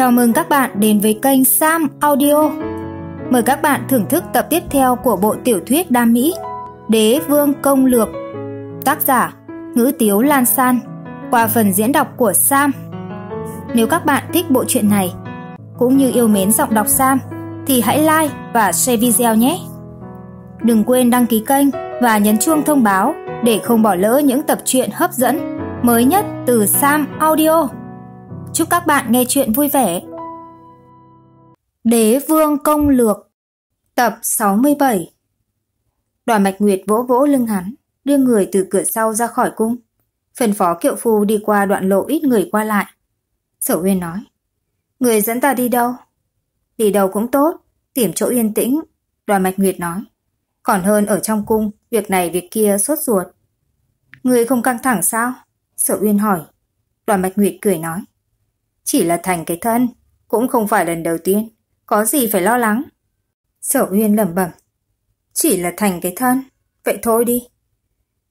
Chào mừng các bạn đến với kênh Sam Audio. Mời các bạn thưởng thức tập tiếp theo của bộ tiểu thuyết đam mỹ Đế Vương Công Lược. Tác giả: Ngữ Tiếu Lan San. Qua phần diễn đọc của Sam. Nếu các bạn thích bộ truyện này cũng như yêu mến giọng đọc Sam thì hãy like và share video nhé. Đừng quên đăng ký kênh và nhấn chuông thông báo để không bỏ lỡ những tập truyện hấp dẫn mới nhất từ Sam Audio. Chúc các bạn nghe chuyện vui vẻ. Đế vương công lược Tập 67 Đoàn mạch Nguyệt vỗ vỗ lưng hắn, đưa người từ cửa sau ra khỏi cung. Phần phó kiệu phu đi qua đoạn lộ ít người qua lại. Sở Uyên nói, Người dẫn ta đi đâu? Đi đâu cũng tốt, tìm chỗ yên tĩnh, đoàn mạch Nguyệt nói. Còn hơn ở trong cung, việc này việc kia sốt ruột. Người không căng thẳng sao? Sở Uyên hỏi. Đoàn mạch Nguyệt cười nói. Chỉ là thành cái thân, cũng không phải lần đầu tiên, có gì phải lo lắng. Sở Uyên lẩm bẩm, chỉ là thành cái thân, vậy thôi đi.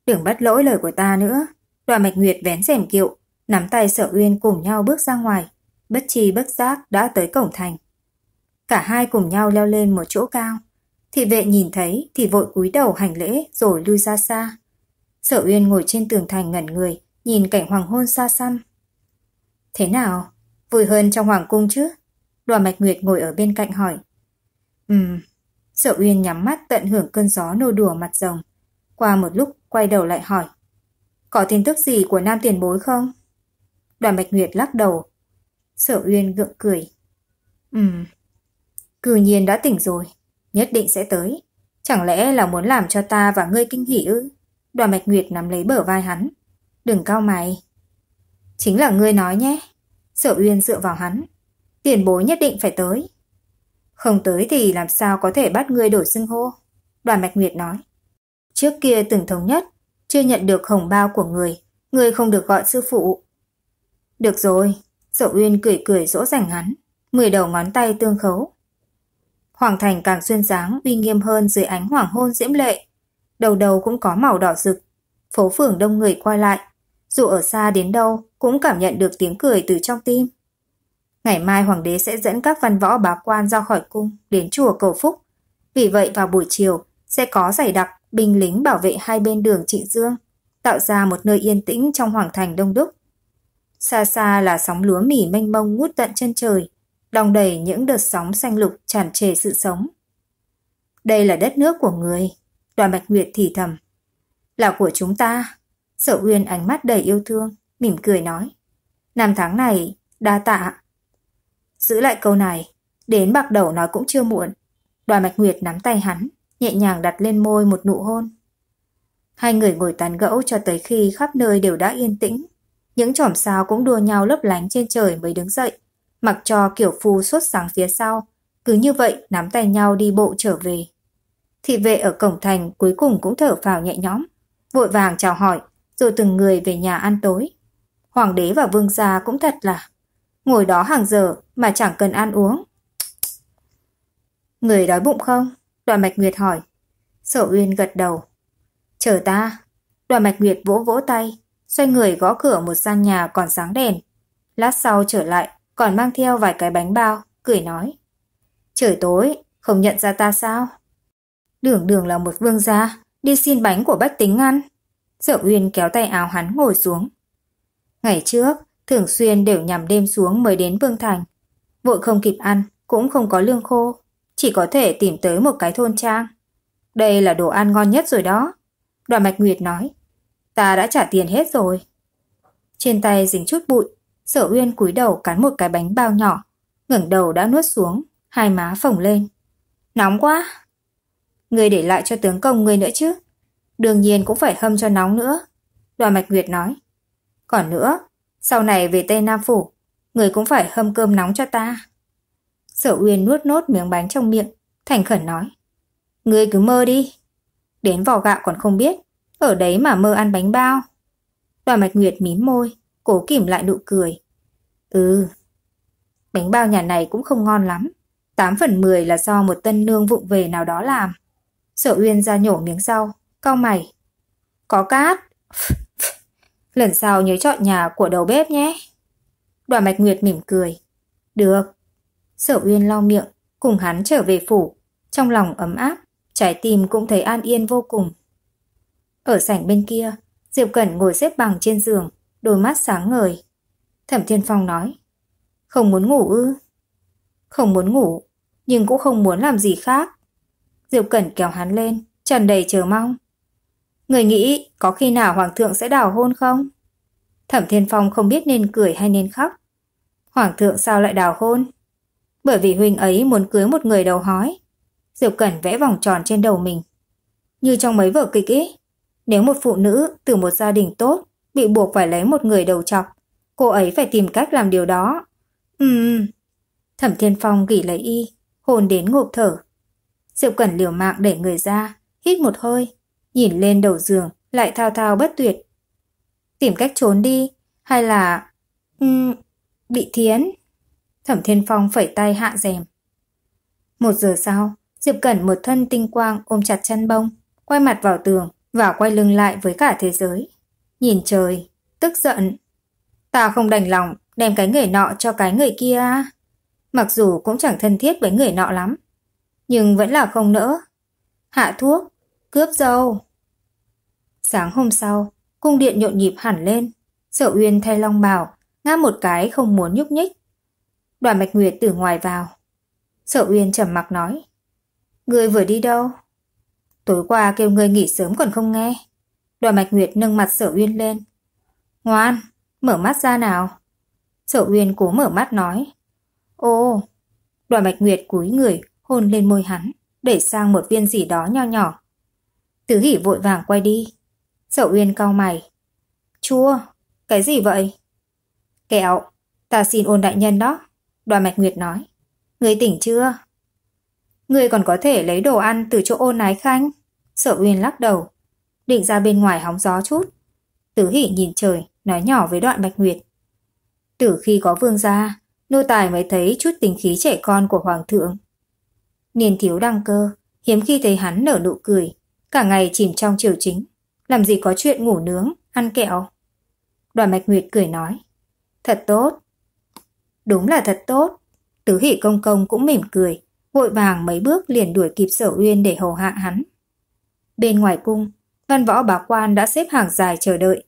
Đừng bắt lỗi lời của ta nữa. Đoàn Mạch Nguyệt vén rèm kiệu, nắm tay Sở Uyên cùng nhau bước ra ngoài, bất chi bất giác đã tới cổng thành. Cả hai cùng nhau leo lên một chỗ cao. Thị vệ nhìn thấy thì vội cúi đầu hành lễ rồi lui ra xa. Sở Uyên ngồi trên tường thành ngẩn người, nhìn cảnh hoàng hôn xa xăm. Thế nào? Vui hơn trong hoàng cung chứ? Đoàn Mạch Nguyệt ngồi ở bên cạnh hỏi. Ừm. Sở Uyên nhắm mắt tận hưởng cơn gió nô đùa mặt rồng. Qua một lúc quay đầu lại hỏi. Có tin tức gì của nam tiền bối không? Đoàn Bạch Nguyệt lắc đầu. Sở Uyên gượng cười. Ừm. Cử nhiên đã tỉnh rồi. Nhất định sẽ tới. Chẳng lẽ là muốn làm cho ta và ngươi kinh hỉ ư? Đoàn Bạch Nguyệt nắm lấy bờ vai hắn. Đừng cao mày. Chính là ngươi nói nhé. Sở Uyên dựa vào hắn. Tiền bối nhất định phải tới. Không tới thì làm sao có thể bắt ngươi đổi xưng hô? Đoàn Mạch Nguyệt nói. Trước kia từng thống nhất, chưa nhận được hồng bao của người, người không được gọi sư phụ. Được rồi, Sở Uyên cười cười dỗ dành hắn, mười đầu ngón tay tương khấu. Hoàng thành càng xuyên dáng uy nghiêm hơn dưới ánh hoàng hôn diễm lệ. Đầu đầu cũng có màu đỏ rực. Phố phường đông người qua lại. Dù ở xa đến đâu, cũng cảm nhận được tiếng cười từ trong tim. Ngày mai hoàng đế sẽ dẫn các văn võ bá quan ra khỏi cung đến chùa cầu phúc. Vì vậy vào buổi chiều sẽ có giải đặc binh lính bảo vệ hai bên đường Trịnh Dương, tạo ra một nơi yên tĩnh trong hoàng thành đông đúc. Xa xa là sóng lúa mỉ mênh mông ngút tận chân trời, đong đầy những đợt sóng xanh lục tràn trề sự sống. Đây là đất nước của người, đoàn Bạch Nguyệt thì thầm. Là của chúng ta, sở uyên ánh mắt đầy yêu thương, mỉm cười nói. Năm tháng này, đa tạ. Giữ lại câu này, đến bạc đầu nói cũng chưa muộn. Đoàn Mạch Nguyệt nắm tay hắn, nhẹ nhàng đặt lên môi một nụ hôn. Hai người ngồi tán gẫu cho tới khi khắp nơi đều đã yên tĩnh. Những chòm sao cũng đua nhau lấp lánh trên trời mới đứng dậy, mặc cho kiểu phu suốt sáng phía sau. Cứ như vậy nắm tay nhau đi bộ trở về. Thị vệ ở cổng thành cuối cùng cũng thở phào nhẹ nhõm, vội vàng chào hỏi, rồi từng người về nhà ăn tối hoàng đế và vương gia cũng thật là ngồi đó hàng giờ mà chẳng cần ăn uống. Người đói bụng không? Đoàn Mạch Nguyệt hỏi. Sở Uyên gật đầu. Chờ ta. Đoàn Mạch Nguyệt vỗ vỗ tay, xoay người gõ cửa một gian nhà còn sáng đèn. Lát sau trở lại, còn mang theo vài cái bánh bao, cười nói. Trời tối, không nhận ra ta sao? Đường đường là một vương gia, đi xin bánh của bách tính ăn. Sở Uyên kéo tay áo hắn ngồi xuống, Ngày trước, thường xuyên đều nhằm đêm xuống mới đến Vương Thành. Vội không kịp ăn, cũng không có lương khô, chỉ có thể tìm tới một cái thôn trang. Đây là đồ ăn ngon nhất rồi đó. Đoàn Mạch Nguyệt nói, ta đã trả tiền hết rồi. Trên tay dính chút bụi, sở uyên cúi đầu cắn một cái bánh bao nhỏ, ngẩng đầu đã nuốt xuống, hai má phồng lên. Nóng quá! Người để lại cho tướng công người nữa chứ. Đương nhiên cũng phải hâm cho nóng nữa. Đoàn Mạch Nguyệt nói. Còn nữa, sau này về Tây Nam Phủ, người cũng phải hâm cơm nóng cho ta. Sở Uyên nuốt nốt miếng bánh trong miệng, thành khẩn nói. Ngươi cứ mơ đi. Đến vỏ gạo còn không biết, ở đấy mà mơ ăn bánh bao. Đoàn Mạch Nguyệt mím môi, cố kìm lại nụ cười. Ừ, bánh bao nhà này cũng không ngon lắm. 8 phần 10 là do một tân nương vụng về nào đó làm. Sở Uyên ra nhổ miếng rau, cau mày. Có cát. Lần sau nhớ chọn nhà của đầu bếp nhé. Đoàn Bạch Nguyệt mỉm cười. Được. Sở Uyên lau miệng, cùng hắn trở về phủ. Trong lòng ấm áp, trái tim cũng thấy an yên vô cùng. Ở sảnh bên kia, Diệp Cẩn ngồi xếp bằng trên giường, đôi mắt sáng ngời. Thẩm Thiên Phong nói. Không muốn ngủ ư? Không muốn ngủ, nhưng cũng không muốn làm gì khác. Diệp Cẩn kéo hắn lên, tràn đầy chờ mong. Người nghĩ có khi nào Hoàng thượng sẽ đào hôn không? Thẩm Thiên Phong không biết nên cười hay nên khóc. Hoàng thượng sao lại đào hôn? Bởi vì huynh ấy muốn cưới một người đầu hói. Diệp Cẩn vẽ vòng tròn trên đầu mình. Như trong mấy vở kịch ấy, nếu một phụ nữ từ một gia đình tốt bị buộc phải lấy một người đầu chọc, cô ấy phải tìm cách làm điều đó. Ừm. Thẩm Thiên Phong gỉ lấy y, hồn đến ngộp thở. Diệp Cẩn liều mạng đẩy người ra, hít một hơi, nhìn lên đầu giường, lại thao thao bất tuyệt. Tìm cách trốn đi, hay là... Um, bị thiến. Thẩm Thiên Phong phẩy tay hạ rèm. Một giờ sau, Diệp Cẩn một thân tinh quang ôm chặt chân bông, quay mặt vào tường và quay lưng lại với cả thế giới. Nhìn trời, tức giận. Ta không đành lòng đem cái người nọ cho cái người kia. Mặc dù cũng chẳng thân thiết với người nọ lắm, nhưng vẫn là không nỡ. Hạ thuốc, cướp dâu. Sáng hôm sau, cung điện nhộn nhịp hẳn lên. Sở Uyên thay Long Bảo, ngáp một cái không muốn nhúc nhích. Đoàn mạch Nguyệt từ ngoài vào. Sở Uyên trầm mặc nói. người vừa đi đâu? Tối qua kêu người nghỉ sớm còn không nghe. Đoàn mạch Nguyệt nâng mặt Sở Uyên lên. Ngoan, mở mắt ra nào. Sở Uyên cố mở mắt nói. Ô, Đoàn mạch Nguyệt cúi người hôn lên môi hắn, để sang một viên gì đó nho nhỏ. Tứ hỉ vội vàng quay đi. Sở Uyên cau mày. Chua, cái gì vậy? Kẹo, ta xin ôn đại nhân đó. Đoàn Mạch Nguyệt nói. Người tỉnh chưa? Người còn có thể lấy đồ ăn từ chỗ ôn ái khanh. Sở Uyên lắc đầu. Định ra bên ngoài hóng gió chút. Tử hỉ nhìn trời, nói nhỏ với đoạn Bạch Nguyệt. Từ khi có vương gia, nô tài mới thấy chút tình khí trẻ con của hoàng thượng. Niên thiếu đăng cơ, hiếm khi thấy hắn nở nụ cười, Cả ngày chìm trong triều chính, làm gì có chuyện ngủ nướng, ăn kẹo. Đoàn Mạch Nguyệt cười nói, thật tốt. Đúng là thật tốt. Tứ hỷ công công cũng mỉm cười, vội vàng mấy bước liền đuổi kịp sở uyên để hầu hạ hắn. Bên ngoài cung, văn võ bá quan đã xếp hàng dài chờ đợi.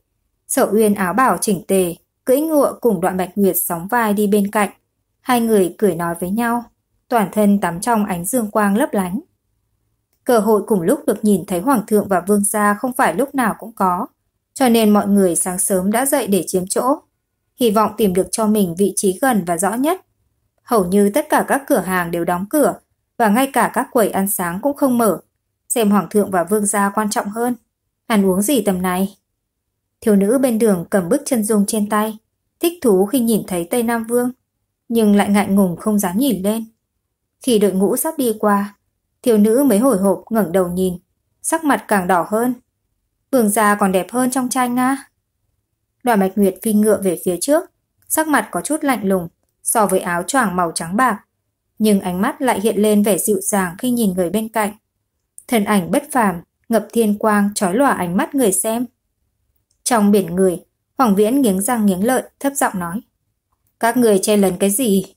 Sở uyên áo bảo chỉnh tề, cưỡi ngựa cùng đoạn bạch nguyệt sóng vai đi bên cạnh. Hai người cười nói với nhau, toàn thân tắm trong ánh dương quang lấp lánh. Cơ hội cùng lúc được nhìn thấy hoàng thượng và vương gia không phải lúc nào cũng có, cho nên mọi người sáng sớm đã dậy để chiếm chỗ, hy vọng tìm được cho mình vị trí gần và rõ nhất. Hầu như tất cả các cửa hàng đều đóng cửa và ngay cả các quầy ăn sáng cũng không mở, xem hoàng thượng và vương gia quan trọng hơn. Ăn uống gì tầm này? Thiếu nữ bên đường cầm bức chân dung trên tay, thích thú khi nhìn thấy Tây Nam Vương, nhưng lại ngại ngùng không dám nhìn lên. Khi đội ngũ sắp đi qua, Thiếu nữ mới hồi hộp ngẩng đầu nhìn, sắc mặt càng đỏ hơn. Vương gia còn đẹp hơn trong tranh nga Đoàn Bạch Nguyệt phi ngựa về phía trước, sắc mặt có chút lạnh lùng so với áo choàng màu trắng bạc, nhưng ánh mắt lại hiện lên vẻ dịu dàng khi nhìn người bên cạnh. Thân ảnh bất phàm, ngập thiên quang trói lòa ánh mắt người xem. Trong biển người, Hoàng Viễn nghiến răng nghiến lợi, thấp giọng nói: "Các người che lấn cái gì?"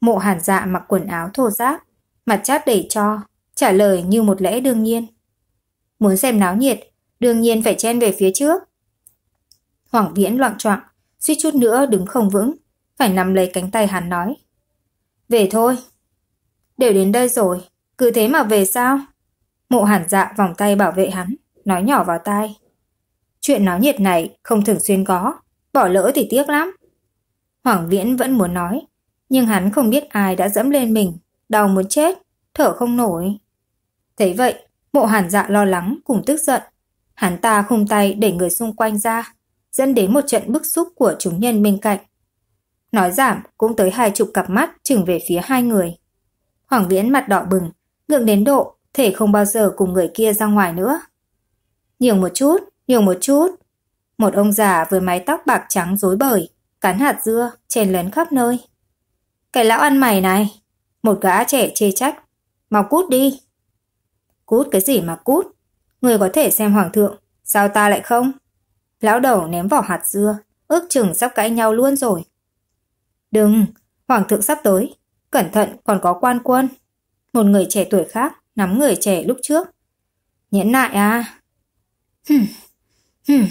Mộ Hàn Dạ mặc quần áo thô ráp, Mặt chát đẩy cho, trả lời như một lẽ đương nhiên. Muốn xem náo nhiệt, đương nhiên phải chen về phía trước. Hoàng Viễn loạn trọng, suýt chút nữa đứng không vững, phải nắm lấy cánh tay hắn nói. Về thôi. Đều đến đây rồi, cứ thế mà về sao? Mộ hẳn dạ vòng tay bảo vệ hắn, nói nhỏ vào tai. Chuyện náo nhiệt này không thường xuyên có, bỏ lỡ thì tiếc lắm. Hoàng Viễn vẫn muốn nói, nhưng hắn không biết ai đã dẫm lên mình đau muốn chết, thở không nổi. Thế vậy, mộ hàn dạ lo lắng cùng tức giận. Hắn ta không tay đẩy người xung quanh ra, dẫn đến một trận bức xúc của chúng nhân bên cạnh. Nói giảm cũng tới hai chục cặp mắt chừng về phía hai người. Hoàng Viễn mặt đỏ bừng, ngượng đến độ, thể không bao giờ cùng người kia ra ngoài nữa. Nhường một chút, nhường một chút. Một ông già với mái tóc bạc trắng rối bời, cắn hạt dưa, chèn lấn khắp nơi. Cái lão ăn mày này, một gã trẻ chê trách. Mau cút đi. Cút cái gì mà cút? Người có thể xem hoàng thượng, sao ta lại không? Lão đầu ném vỏ hạt dưa, ước chừng sắp cãi nhau luôn rồi. Đừng, hoàng thượng sắp tới, cẩn thận còn có quan quân. Một người trẻ tuổi khác nắm người trẻ lúc trước. Nhẫn nại à? Hừm, hừm.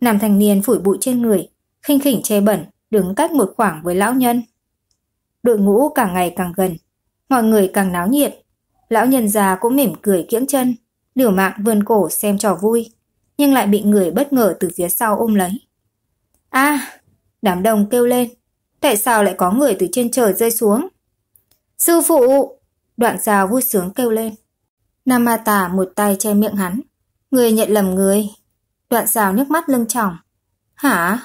Nam thanh niên phủi bụi trên người, khinh khỉnh che bẩn, đứng cách một khoảng với lão nhân đội ngũ càng ngày càng gần, mọi người càng náo nhiệt. Lão nhân già cũng mỉm cười kiễng chân, liều mạng vươn cổ xem trò vui, nhưng lại bị người bất ngờ từ phía sau ôm lấy. A, à, đám đông kêu lên, tại sao lại có người từ trên trời rơi xuống? Sư phụ! Đoạn già vui sướng kêu lên. Namata một tay che miệng hắn. Người nhận lầm người. Đoạn dao nước mắt lưng tròng. Hả?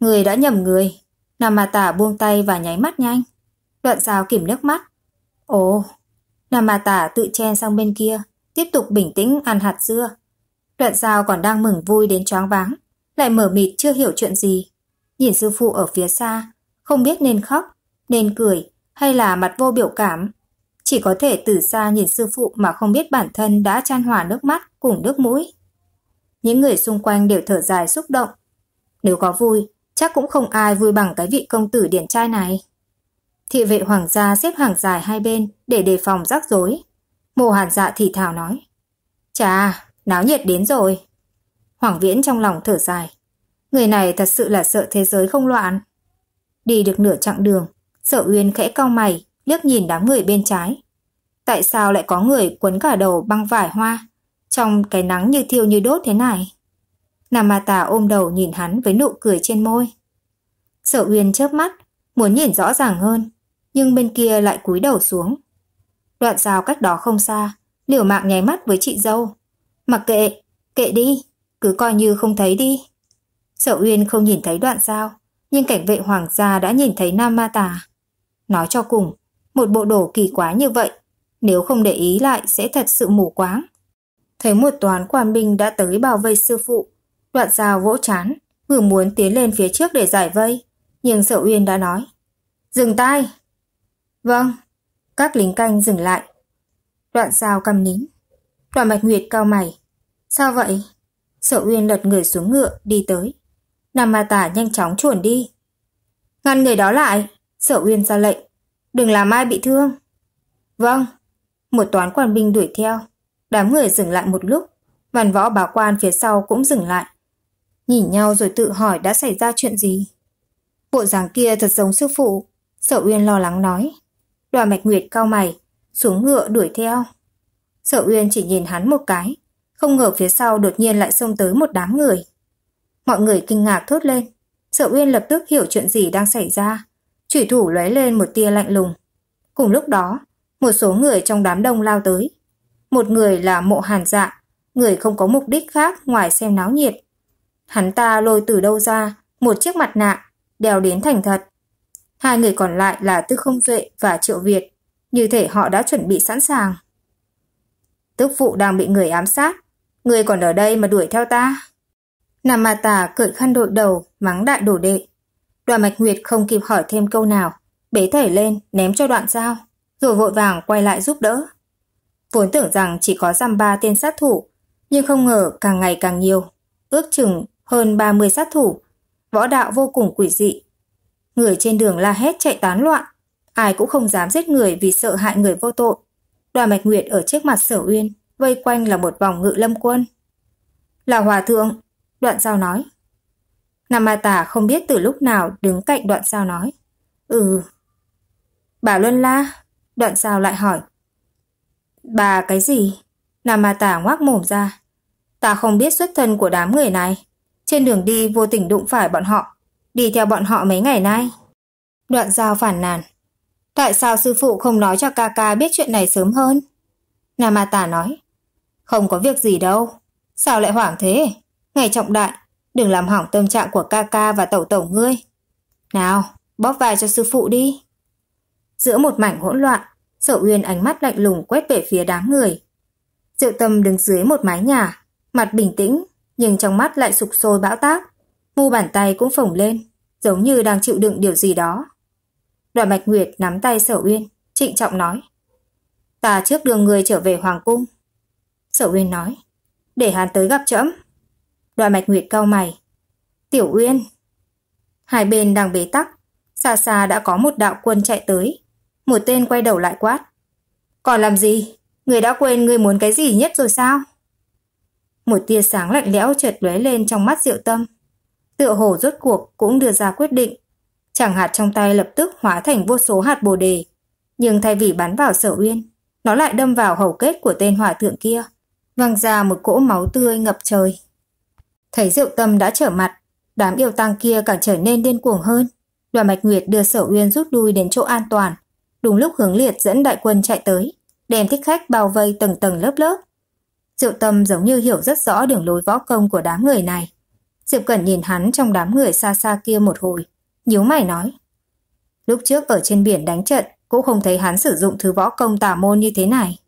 Người đã nhầm người. Nam Ma Tả buông tay và nháy mắt nhanh. Đoạn giáo kìm nước mắt. Ồ, Nam Ma Tả tự chen sang bên kia, tiếp tục bình tĩnh ăn hạt dưa. Đoạn giáo còn đang mừng vui đến choáng váng, lại mở mịt chưa hiểu chuyện gì. Nhìn sư phụ ở phía xa, không biết nên khóc, nên cười hay là mặt vô biểu cảm. Chỉ có thể từ xa nhìn sư phụ mà không biết bản thân đã chan hòa nước mắt cùng nước mũi. Những người xung quanh đều thở dài xúc động. Nếu có vui Chắc cũng không ai vui bằng cái vị công tử điển trai này. Thị vệ hoàng gia xếp hàng dài hai bên để đề phòng rắc rối. Mộ hàn dạ thì thào nói. Chà, náo nhiệt đến rồi. Hoàng viễn trong lòng thở dài. Người này thật sự là sợ thế giới không loạn. Đi được nửa chặng đường, sợ uyên khẽ cau mày, liếc nhìn đám người bên trái. Tại sao lại có người quấn cả đầu băng vải hoa, trong cái nắng như thiêu như đốt thế này? Namata ôm đầu nhìn hắn với nụ cười trên môi. Sở Uyên chớp mắt, muốn nhìn rõ ràng hơn, nhưng bên kia lại cúi đầu xuống. Đoạn rào cách đó không xa, liều mạng nháy mắt với chị dâu. Mặc kệ, kệ đi, cứ coi như không thấy đi. Sở Uyên không nhìn thấy đoạn sao, nhưng cảnh vệ hoàng gia đã nhìn thấy Nam Ma Tà. Nói cho cùng, một bộ đồ kỳ quá như vậy, nếu không để ý lại sẽ thật sự mù quáng. Thấy một toán quan binh đã tới bảo vệ sư phụ, Đoạn dao vỗ chán, vừa muốn tiến lên phía trước để giải vây, nhưng Sở Uyên đã nói. Dừng tay! Vâng, các lính canh dừng lại. Đoạn dao cầm nín. Đoạn Bạch Nguyệt cao mày. Sao vậy? Sở Uyên lật người xuống ngựa, đi tới. Nam Ma Tả nhanh chóng chuồn đi. Ngăn người đó lại, Sở Uyên ra lệnh. Đừng làm ai bị thương. Vâng. Một toán quan binh đuổi theo. Đám người dừng lại một lúc. Văn võ báo quan phía sau cũng dừng lại. Nhìn nhau rồi tự hỏi đã xảy ra chuyện gì. Bộ dáng kia thật giống sư phụ, Sở Uyên lo lắng nói. Đoàn Mạch Nguyệt cao mày, xuống ngựa đuổi theo. Sở Uyên chỉ nhìn hắn một cái, không ngờ phía sau đột nhiên lại xông tới một đám người. Mọi người kinh ngạc thốt lên, Sở Uyên lập tức hiểu chuyện gì đang xảy ra, chủy thủ lóe lên một tia lạnh lùng. Cùng lúc đó, một số người trong đám đông lao tới. Một người là mộ hàn dạ, người không có mục đích khác ngoài xem náo nhiệt. Hắn ta lôi từ đâu ra một chiếc mặt nạ, đeo đến thành thật. Hai người còn lại là tư Không Duệ và Triệu Việt, như thể họ đã chuẩn bị sẵn sàng. Tức phụ đang bị người ám sát, người còn ở đây mà đuổi theo ta. Nam Ma Tà cởi khăn đội đầu, mắng đại đổ đệ. Đoàn Mạch Nguyệt không kịp hỏi thêm câu nào, bế thể lên, ném cho đoạn dao, rồi vội vàng quay lại giúp đỡ. Vốn tưởng rằng chỉ có giam ba tên sát thủ, nhưng không ngờ càng ngày càng nhiều, ước chừng hơn 30 sát thủ, võ đạo vô cùng quỷ dị. Người trên đường la hét chạy tán loạn, ai cũng không dám giết người vì sợ hại người vô tội. Đoàn Mạch Nguyệt ở trước mặt Sở Uyên, vây quanh là một vòng ngự lâm quân. Là hòa thượng, đoạn giao nói. Nam Ma Tả không biết từ lúc nào đứng cạnh đoạn giao nói. Ừ. Bà Luân La, đoạn giao lại hỏi. Bà cái gì? Nam Ma Tả ngoác mồm ra. Ta không biết xuất thân của đám người này. Trên đường đi vô tình đụng phải bọn họ, đi theo bọn họ mấy ngày nay. Đoạn giao phản nàn. Tại sao sư phụ không nói cho ca ca biết chuyện này sớm hơn? nam Namata nói. Không có việc gì đâu. Sao lại hoảng thế? Ngày trọng đại, đừng làm hỏng tâm trạng của ca ca và tẩu tẩu ngươi. Nào, bóp vai cho sư phụ đi. Giữa một mảnh hỗn loạn, Sở Uyên ánh mắt lạnh lùng quét về phía đám người. Diệu Tâm đứng dưới một mái nhà, mặt bình tĩnh nhưng trong mắt lại sụp sôi bão táp. Mu bàn tay cũng phồng lên, giống như đang chịu đựng điều gì đó. Đoàn Mạch Nguyệt nắm tay Sở Uyên, trịnh trọng nói. Ta trước đường người trở về Hoàng Cung. Sở Uyên nói, để hắn tới gặp trẫm. Đoàn Mạch Nguyệt cau mày. Tiểu Uyên. Hai bên đang bế tắc, xa xa đã có một đạo quân chạy tới. Một tên quay đầu lại quát. Còn làm gì? Người đã quên người muốn cái gì nhất rồi sao? Một tia sáng lạnh lẽo chợt lóe lên trong mắt Diệu Tâm. Tựa hồ rốt cuộc cũng đưa ra quyết định. Chẳng hạt trong tay lập tức hóa thành vô số hạt bồ đề. Nhưng thay vì bắn vào sở uyên, nó lại đâm vào hầu kết của tên hòa thượng kia. Văng ra một cỗ máu tươi ngập trời. Thấy Diệu Tâm đã trở mặt, đám yêu tăng kia càng trở nên điên cuồng hơn. Đoàn Mạch Nguyệt đưa sở uyên rút lui đến chỗ an toàn. Đúng lúc hướng liệt dẫn đại quân chạy tới, đem thích khách bao vây tầng tầng lớp lớp, Triệu Tâm giống như hiểu rất rõ đường lối võ công của đám người này. Diệp Cẩn nhìn hắn trong đám người xa xa kia một hồi, nhíu mày nói. Lúc trước ở trên biển đánh trận, cũng không thấy hắn sử dụng thứ võ công tà môn như thế này.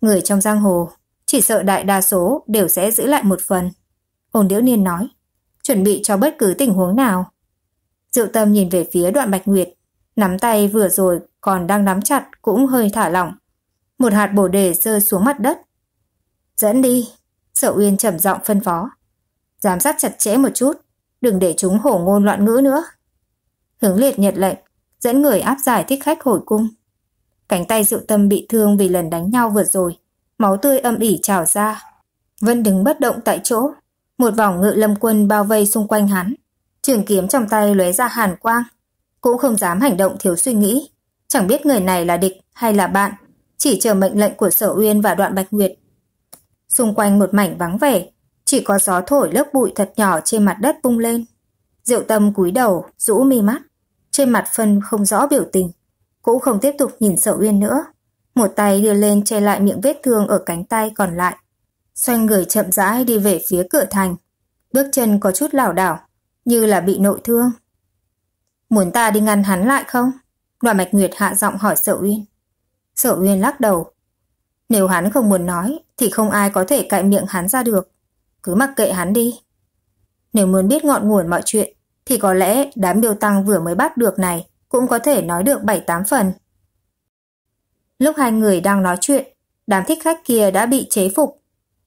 Người trong giang hồ, chỉ sợ đại đa số đều sẽ giữ lại một phần. Ôn Điễu Niên nói, chuẩn bị cho bất cứ tình huống nào. Diệu Tâm nhìn về phía đoạn Bạch Nguyệt, nắm tay vừa rồi còn đang nắm chặt cũng hơi thả lỏng. Một hạt bổ đề rơi xuống mặt đất, Dẫn đi, Sở Uyên trầm giọng phân phó. Giám sát chặt chẽ một chút, đừng để chúng hổ ngôn loạn ngữ nữa. Hướng liệt nhật lệnh, dẫn người áp giải thích khách hồi cung. Cánh tay diệu tâm bị thương vì lần đánh nhau vượt rồi, máu tươi âm ỉ trào ra. Vân đứng bất động tại chỗ, một vòng ngự lâm quân bao vây xung quanh hắn. Trường kiếm trong tay lóe ra hàn quang, cũng không dám hành động thiếu suy nghĩ. Chẳng biết người này là địch hay là bạn, chỉ chờ mệnh lệnh của sở uyên và đoạn bạch nguyệt xung quanh một mảnh vắng vẻ, chỉ có gió thổi lớp bụi thật nhỏ trên mặt đất bung lên. Diệu tâm cúi đầu, rũ mi mắt, trên mặt phân không rõ biểu tình, cũng không tiếp tục nhìn sợ uyên nữa. Một tay đưa lên che lại miệng vết thương ở cánh tay còn lại, xoay người chậm rãi đi về phía cửa thành, bước chân có chút lảo đảo, như là bị nội thương. Muốn ta đi ngăn hắn lại không? Đoàn Mạch Nguyệt hạ giọng hỏi Sở Uyên. Sở Uyên lắc đầu, nếu hắn không muốn nói thì không ai có thể cạy miệng hắn ra được. Cứ mặc kệ hắn đi. Nếu muốn biết ngọn nguồn mọi chuyện thì có lẽ đám điều tăng vừa mới bắt được này cũng có thể nói được 7-8 phần. Lúc hai người đang nói chuyện, đám thích khách kia đã bị chế phục.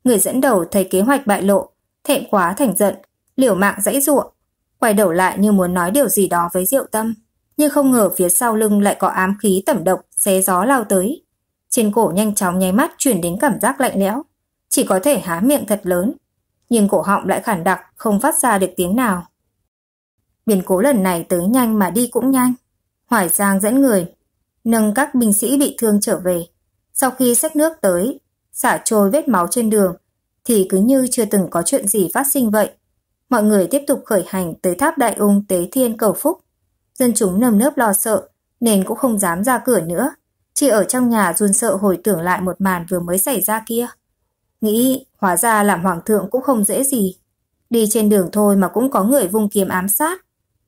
Người dẫn đầu thấy kế hoạch bại lộ, thẹn quá thành giận, liều mạng dãy ruộng, quay đầu lại như muốn nói điều gì đó với Diệu Tâm, nhưng không ngờ phía sau lưng lại có ám khí tẩm độc xé gió lao tới. Trên cổ nhanh chóng nháy mắt chuyển đến cảm giác lạnh lẽo. Chỉ có thể há miệng thật lớn. Nhưng cổ họng lại khản đặc, không phát ra được tiếng nào. Biến cố lần này tới nhanh mà đi cũng nhanh. Hoài Giang dẫn người, nâng các binh sĩ bị thương trở về. Sau khi xách nước tới, xả trôi vết máu trên đường, thì cứ như chưa từng có chuyện gì phát sinh vậy. Mọi người tiếp tục khởi hành tới tháp đại ung tế thiên cầu phúc. Dân chúng nơm nớp lo sợ, nên cũng không dám ra cửa nữa. Chị ở trong nhà run sợ hồi tưởng lại một màn vừa mới xảy ra kia. Nghĩ, hóa ra làm hoàng thượng cũng không dễ gì. Đi trên đường thôi mà cũng có người vung kiếm ám sát.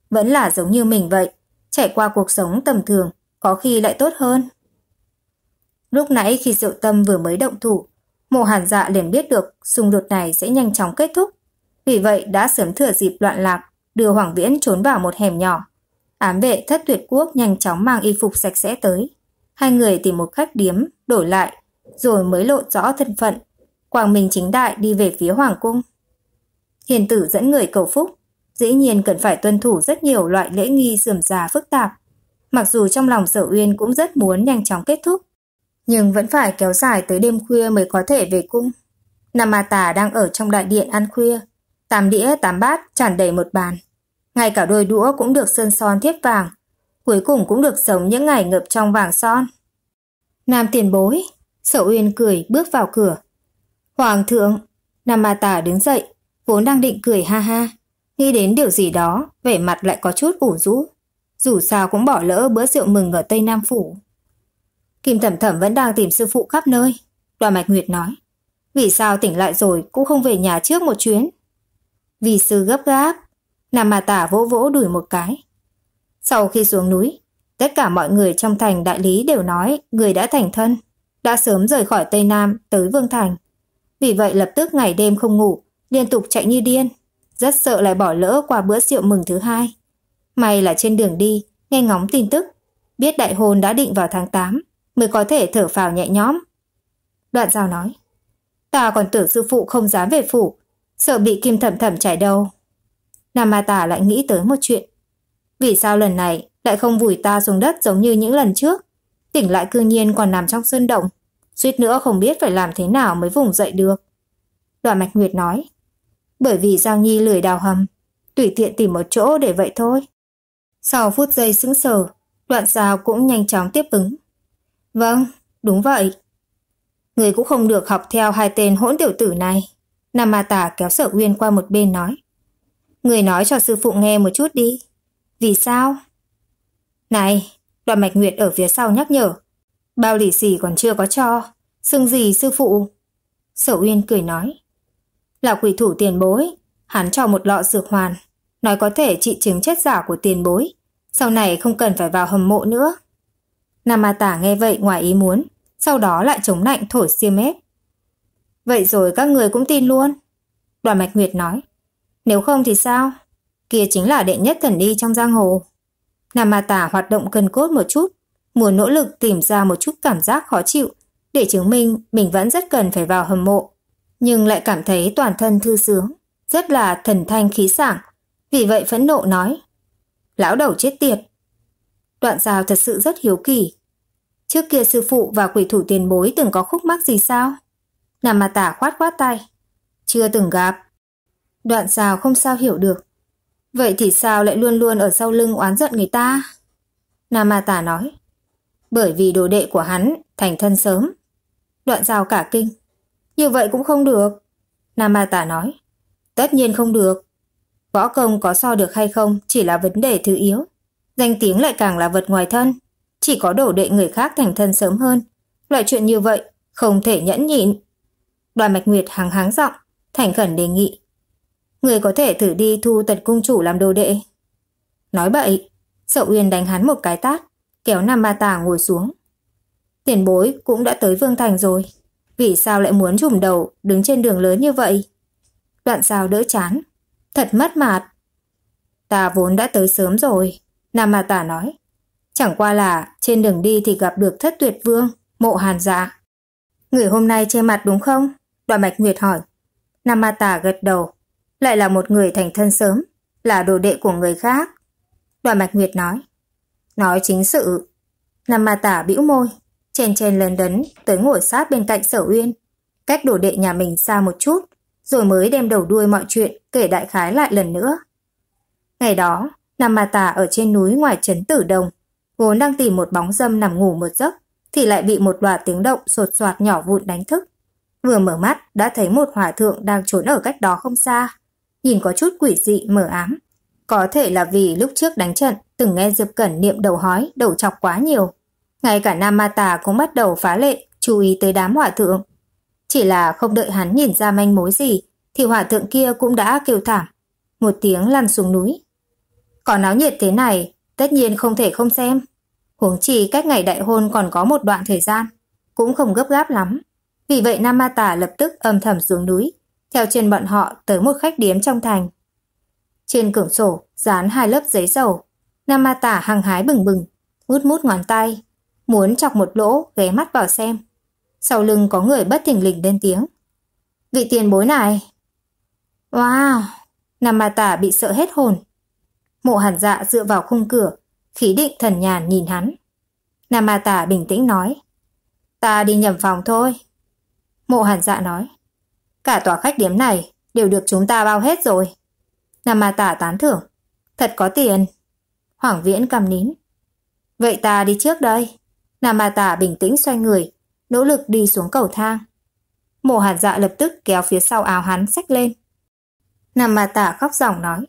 Vẫn là giống như mình vậy, trải qua cuộc sống tầm thường, có khi lại tốt hơn. Lúc nãy khi Diệu Tâm vừa mới động thủ, Mộ Hàn Dạ liền biết được xung đột này sẽ nhanh chóng kết thúc, vì vậy đã sớm thừa dịp loạn lạc, đưa Hoàng Viễn trốn vào một hẻm nhỏ. Ám vệ thất tuyệt quốc nhanh chóng mang y phục sạch sẽ tới. Hai người tìm một khách điếm, đổi lại, rồi mới lộ rõ thân phận. Quảng Minh chính đại đi về phía Hoàng Cung. Hiền tử dẫn người cầu phúc, dĩ nhiên cần phải tuân thủ rất nhiều loại lễ nghi dườm già phức tạp. Mặc dù trong lòng sở uyên cũng rất muốn nhanh chóng kết thúc, nhưng vẫn phải kéo dài tới đêm khuya mới có thể về cung. Nam A Tà đang ở trong đại điện ăn khuya, tám đĩa tám bát tràn đầy một bàn. Ngay cả đôi đũa cũng được sơn son thiếp vàng, cuối cùng cũng được sống những ngày ngập trong vàng son. Nam tiền bối, sở uyên cười bước vào cửa. Hoàng thượng, Nam Ma Tả đứng dậy, vốn đang định cười ha ha. Nghĩ đến điều gì đó, vẻ mặt lại có chút ủ rũ. Dù sao cũng bỏ lỡ bữa rượu mừng ở Tây Nam Phủ. Kim Thẩm Thẩm vẫn đang tìm sư phụ khắp nơi. Đoàn Mạch Nguyệt nói. Vì sao tỉnh lại rồi cũng không về nhà trước một chuyến? Vì sư gấp gáp. Nam Mà Tả vỗ vỗ đuổi một cái. Sau khi xuống núi, tất cả mọi người trong thành đại lý đều nói người đã thành thân, đã sớm rời khỏi Tây Nam tới Vương Thành. Vì vậy lập tức ngày đêm không ngủ, liên tục chạy như điên, rất sợ lại bỏ lỡ qua bữa rượu mừng thứ hai. May là trên đường đi, nghe ngóng tin tức, biết đại hôn đã định vào tháng 8 mới có thể thở phào nhẹ nhõm. Đoạn giao nói, ta còn tưởng sư phụ không dám về phủ, sợ bị kim thẩm thẩm chảy đâu. Nam Ma Tà lại nghĩ tới một chuyện, vì sao lần này lại không vùi ta xuống đất giống như những lần trước? Tỉnh lại cư nhiên còn nằm trong sơn động. Suýt nữa không biết phải làm thế nào mới vùng dậy được. Đoạn Mạch Nguyệt nói. Bởi vì Giao Nhi lười đào hầm. Tùy tiện tìm một chỗ để vậy thôi. Sau phút giây sững sờ, đoạn Giao cũng nhanh chóng tiếp ứng. Vâng, đúng vậy. Người cũng không được học theo hai tên hỗn tiểu tử này. Nam Ma Tả kéo sở uyên qua một bên nói. Người nói cho sư phụ nghe một chút đi. Vì sao? Này, đoàn mạch nguyệt ở phía sau nhắc nhở. Bao lì xì còn chưa có cho, xưng gì sư phụ? Sở Uyên cười nói. Là quỷ thủ tiền bối, hắn cho một lọ dược hoàn, nói có thể trị chứng chết giả của tiền bối, sau này không cần phải vào hầm mộ nữa. Nam A Tả nghe vậy ngoài ý muốn, sau đó lại chống lạnh thổi xiêm ép. Vậy rồi các người cũng tin luôn. Đoàn Mạch Nguyệt nói. Nếu không thì sao? kia chính là đệ nhất thần đi trong giang hồ. Nam Ma Tả hoạt động cần cốt một chút, muốn nỗ lực tìm ra một chút cảm giác khó chịu để chứng minh mình vẫn rất cần phải vào hầm mộ, nhưng lại cảm thấy toàn thân thư sướng, rất là thần thanh khí sảng, vì vậy phẫn nộ nói: "Lão đầu chết tiệt." Đoạn rào thật sự rất hiếu kỳ. Trước kia sư phụ và quỷ thủ tiền bối từng có khúc mắc gì sao? Nam Ma Tả khoát khoát tay, chưa từng gặp. Đoạn rào không sao hiểu được, Vậy thì sao lại luôn luôn ở sau lưng oán giận người ta? Namata nói. Bởi vì đồ đệ của hắn thành thân sớm. Đoạn giao cả kinh. Như vậy cũng không được. Namata nói. Tất nhiên không được. Võ công có so được hay không chỉ là vấn đề thứ yếu. Danh tiếng lại càng là vật ngoài thân. Chỉ có đổ đệ người khác thành thân sớm hơn. Loại chuyện như vậy không thể nhẫn nhịn. Đoàn Mạch Nguyệt hắng háng giọng, thành khẩn đề nghị. Người có thể thử đi thu tật cung chủ làm đồ đệ. Nói bậy, Sợ Uyên đánh hắn một cái tát, kéo Nam ma Tà ngồi xuống. Tiền bối cũng đã tới Vương Thành rồi. Vì sao lại muốn trùm đầu đứng trên đường lớn như vậy? Đoạn sao đỡ chán. Thật mất mạt. Ta vốn đã tới sớm rồi, Nam ma Tà nói. Chẳng qua là trên đường đi thì gặp được thất tuyệt vương, mộ hàn dạ. Người hôm nay che mặt đúng không? đoạn Bạch Nguyệt hỏi. Nam Ma Tà gật đầu lại là một người thành thân sớm, là đồ đệ của người khác. Đoàn Mạch Nguyệt nói. Nói chính sự. Nam Ma Tả bĩu môi, chen chen lần đấn tới ngồi sát bên cạnh Sở Uyên, cách đồ đệ nhà mình xa một chút, rồi mới đem đầu đuôi mọi chuyện kể đại khái lại lần nữa. Ngày đó, Nam Ma Tả ở trên núi ngoài trấn Tử Đồng, vốn đang tìm một bóng dâm nằm ngủ một giấc, thì lại bị một loạt tiếng động sột soạt nhỏ vụn đánh thức. Vừa mở mắt đã thấy một hòa thượng đang trốn ở cách đó không xa, nhìn có chút quỷ dị mờ ám. Có thể là vì lúc trước đánh trận, từng nghe Diệp Cẩn niệm đầu hói, đầu chọc quá nhiều. Ngay cả Nam Ma Tà cũng bắt đầu phá lệ, chú ý tới đám hỏa thượng. Chỉ là không đợi hắn nhìn ra manh mối gì, thì hỏa thượng kia cũng đã kêu thảm. Một tiếng lăn xuống núi. Có náo nhiệt thế này, tất nhiên không thể không xem. Huống chi cách ngày đại hôn còn có một đoạn thời gian, cũng không gấp gáp lắm. Vì vậy Nam Ma Tà lập tức âm thầm xuống núi, theo chân bọn họ tới một khách điếm trong thành. Trên cửa sổ dán hai lớp giấy dầu, Nam Ma Tả hăng hái bừng bừng, mút mút ngón tay, muốn chọc một lỗ ghé mắt vào xem. Sau lưng có người bất thình lình lên tiếng. Vị tiền bối này. Wow, Nam Ma Tả bị sợ hết hồn. Mộ hàn dạ dựa vào khung cửa, khí định thần nhàn nhìn hắn. Nam Ma Tả bình tĩnh nói. Ta đi nhầm phòng thôi. Mộ hàn dạ nói. Cả tòa khách điếm này đều được chúng ta bao hết rồi. Nam Ma Tả tán thưởng. Thật có tiền. Hoàng Viễn cầm nín. Vậy ta đi trước đây. Nam Ma Tả bình tĩnh xoay người, nỗ lực đi xuống cầu thang. Mộ hạt dạ lập tức kéo phía sau áo hắn xách lên. Nam Ma Tả khóc giọng nói.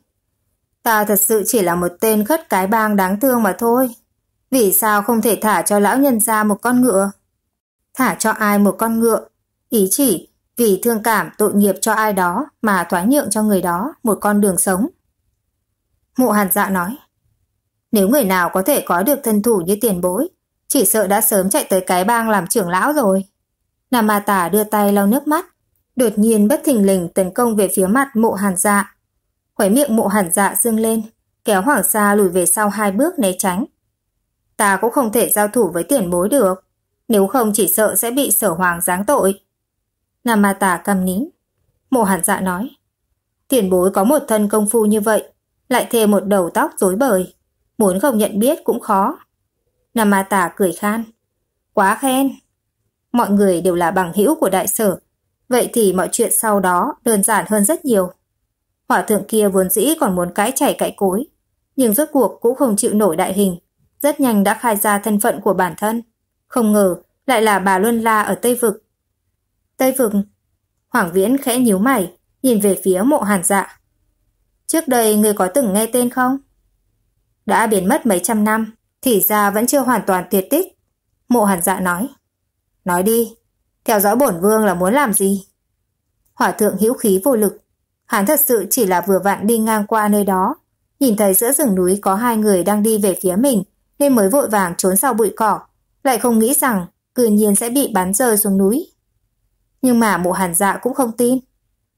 Ta thật sự chỉ là một tên khất cái bang đáng thương mà thôi. Vì sao không thể thả cho lão nhân ra một con ngựa? Thả cho ai một con ngựa? Ý chỉ vì thương cảm tội nghiệp cho ai đó mà thoái nhượng cho người đó một con đường sống. mụ hàn dạ nói, nếu người nào có thể có được thân thủ như tiền bối, chỉ sợ đã sớm chạy tới cái bang làm trưởng lão rồi. Nam Ma tà đưa tay lau nước mắt, đột nhiên bất thình lình tấn công về phía mặt mộ hàn dạ. Khóe miệng mộ hàn dạ dương lên, kéo hoàng xa lùi về sau hai bước né tránh. Ta cũng không thể giao thủ với tiền bối được, nếu không chỉ sợ sẽ bị sở hoàng giáng tội. Namata cầm nín. Mộ hàn dạ nói. Tiền bối có một thân công phu như vậy, lại thề một đầu tóc rối bời. Muốn không nhận biết cũng khó. Namata cười khan. Quá khen. Mọi người đều là bằng hữu của đại sở. Vậy thì mọi chuyện sau đó đơn giản hơn rất nhiều. Hỏa thượng kia vốn dĩ còn muốn cãi chảy cãi cối, nhưng rốt cuộc cũng không chịu nổi đại hình. Rất nhanh đã khai ra thân phận của bản thân. Không ngờ lại là bà Luân La ở Tây Vực Tây vực. Hoàng Viễn khẽ nhíu mày, nhìn về phía mộ hàn dạ. Trước đây người có từng nghe tên không? Đã biến mất mấy trăm năm, thì ra vẫn chưa hoàn toàn tuyệt tích. Mộ hàn dạ nói. Nói đi, theo dõi bổn vương là muốn làm gì? Hỏa thượng hữu khí vô lực. Hắn thật sự chỉ là vừa vặn đi ngang qua nơi đó. Nhìn thấy giữa rừng núi có hai người đang đi về phía mình, nên mới vội vàng trốn sau bụi cỏ. Lại không nghĩ rằng, cư nhiên sẽ bị bắn rơi xuống núi. Nhưng mà mộ hàn dạ cũng không tin.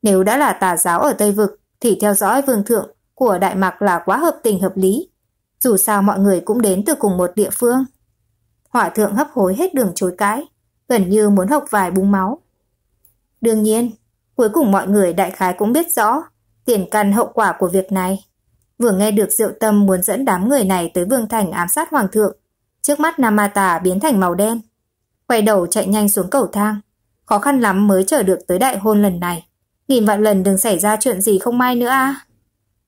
Nếu đã là tà giáo ở Tây Vực thì theo dõi vương thượng của Đại Mạc là quá hợp tình hợp lý. Dù sao mọi người cũng đến từ cùng một địa phương. Hỏa thượng hấp hối hết đường chối cãi, gần như muốn học vài búng máu. Đương nhiên, cuối cùng mọi người đại khái cũng biết rõ tiền căn hậu quả của việc này. Vừa nghe được Diệu Tâm muốn dẫn đám người này tới Vương Thành ám sát Hoàng thượng, trước mắt Namata biến thành màu đen. Quay đầu chạy nhanh xuống cầu thang, khó khăn lắm mới chờ được tới đại hôn lần này. Nghìn vạn lần đừng xảy ra chuyện gì không may nữa a. À.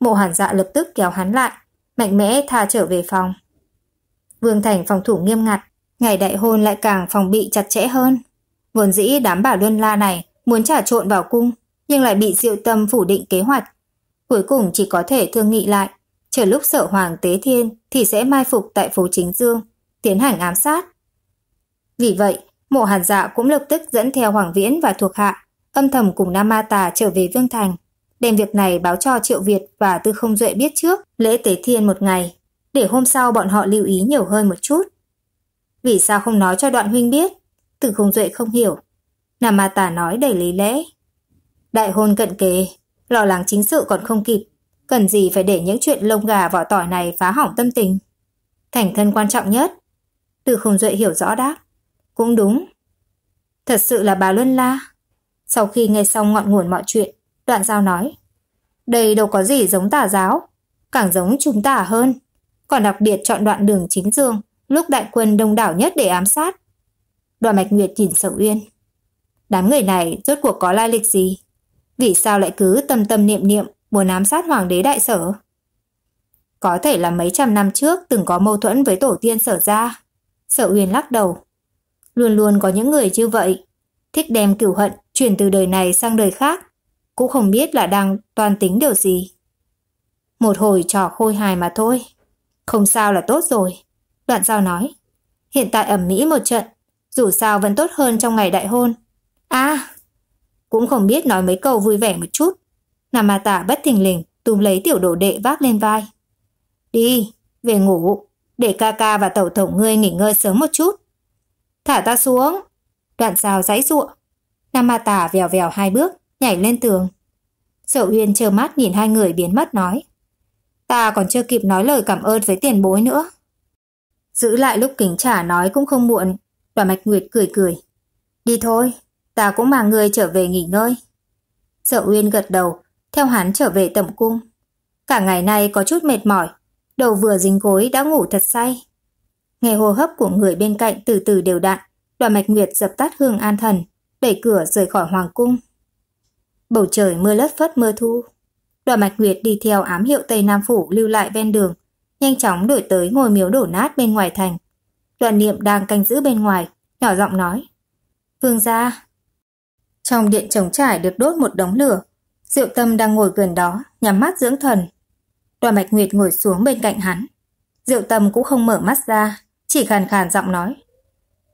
Mộ hàn dạ lập tức kéo hắn lại, mạnh mẽ tha trở về phòng. Vương Thành phòng thủ nghiêm ngặt, ngày đại hôn lại càng phòng bị chặt chẽ hơn. Vốn dĩ đám bảo luân la này muốn trả trộn vào cung, nhưng lại bị diệu tâm phủ định kế hoạch. Cuối cùng chỉ có thể thương nghị lại, chờ lúc sở hoàng tế thiên thì sẽ mai phục tại phố chính dương, tiến hành ám sát. Vì vậy, Mộ Hàn dạ cũng lập tức dẫn theo Hoàng Viễn và thuộc hạ, âm thầm cùng Nam Ma Tà trở về Vương Thành. Đem việc này báo cho Triệu Việt và Tư Không Duệ biết trước lễ tế thiên một ngày, để hôm sau bọn họ lưu ý nhiều hơn một chút. Vì sao không nói cho đoạn huynh biết? Tư Không Duệ không hiểu. Nam Ma Tà nói đầy lý lẽ. Đại hôn cận kề, lo lắng chính sự còn không kịp, cần gì phải để những chuyện lông gà vỏ tỏi này phá hỏng tâm tình. Thành thân quan trọng nhất. Tư không duệ hiểu rõ đáp. Cũng đúng. Thật sự là bà Luân La. Sau khi nghe xong ngọn nguồn mọi chuyện, đoạn giao nói. Đây đâu có gì giống tà giáo, càng giống chúng ta hơn. Còn đặc biệt chọn đoạn đường chính dương, lúc đại quân đông đảo nhất để ám sát. Đoàn Mạch Nguyệt nhìn Sở Uyên. Đám người này rốt cuộc có lai lịch gì? Vì sao lại cứ tâm tâm niệm niệm muốn ám sát hoàng đế đại sở? Có thể là mấy trăm năm trước từng có mâu thuẫn với tổ tiên sở ra. Sở Uyên lắc đầu, Luôn luôn có những người như vậy, thích đem cửu hận chuyển từ đời này sang đời khác, cũng không biết là đang toàn tính điều gì. Một hồi trò khôi hài mà thôi, không sao là tốt rồi. Đoạn giao nói, hiện tại ẩm mỹ một trận, dù sao vẫn tốt hơn trong ngày đại hôn. À, cũng không biết nói mấy câu vui vẻ một chút. Nam Ma Tả bất thình lình túm lấy tiểu đồ đệ vác lên vai. Đi, về ngủ, để ca ca và tẩu tổng ngươi nghỉ ngơi sớm một chút. Thả ta xuống. Đoạn rào giãy ruộng. Nam Ma Tả vèo vèo hai bước, nhảy lên tường. Sở Uyên chờ mắt nhìn hai người biến mất nói. Ta còn chưa kịp nói lời cảm ơn với tiền bối nữa. Giữ lại lúc kính trả nói cũng không muộn. Đoàn Mạch Nguyệt cười cười. Đi thôi, ta cũng mang người trở về nghỉ ngơi. Sở Uyên gật đầu, theo hắn trở về tẩm cung. Cả ngày nay có chút mệt mỏi, đầu vừa dính gối đã ngủ thật say. Nghe hô hấp của người bên cạnh từ từ đều đặn, đoàn mạch nguyệt dập tắt hương an thần, đẩy cửa rời khỏi hoàng cung. Bầu trời mưa lất phất mưa thu. Đoàn mạch nguyệt đi theo ám hiệu Tây Nam Phủ lưu lại ven đường, nhanh chóng đổi tới ngôi miếu đổ nát bên ngoài thành. Đoàn niệm đang canh giữ bên ngoài, nhỏ giọng nói. Vương gia. Trong điện trống trải được đốt một đống lửa, Diệu Tâm đang ngồi gần đó, nhắm mắt dưỡng thần. Đoàn Mạch Nguyệt ngồi xuống bên cạnh hắn. Diệu Tâm cũng không mở mắt ra, chỉ khàn khàn giọng nói.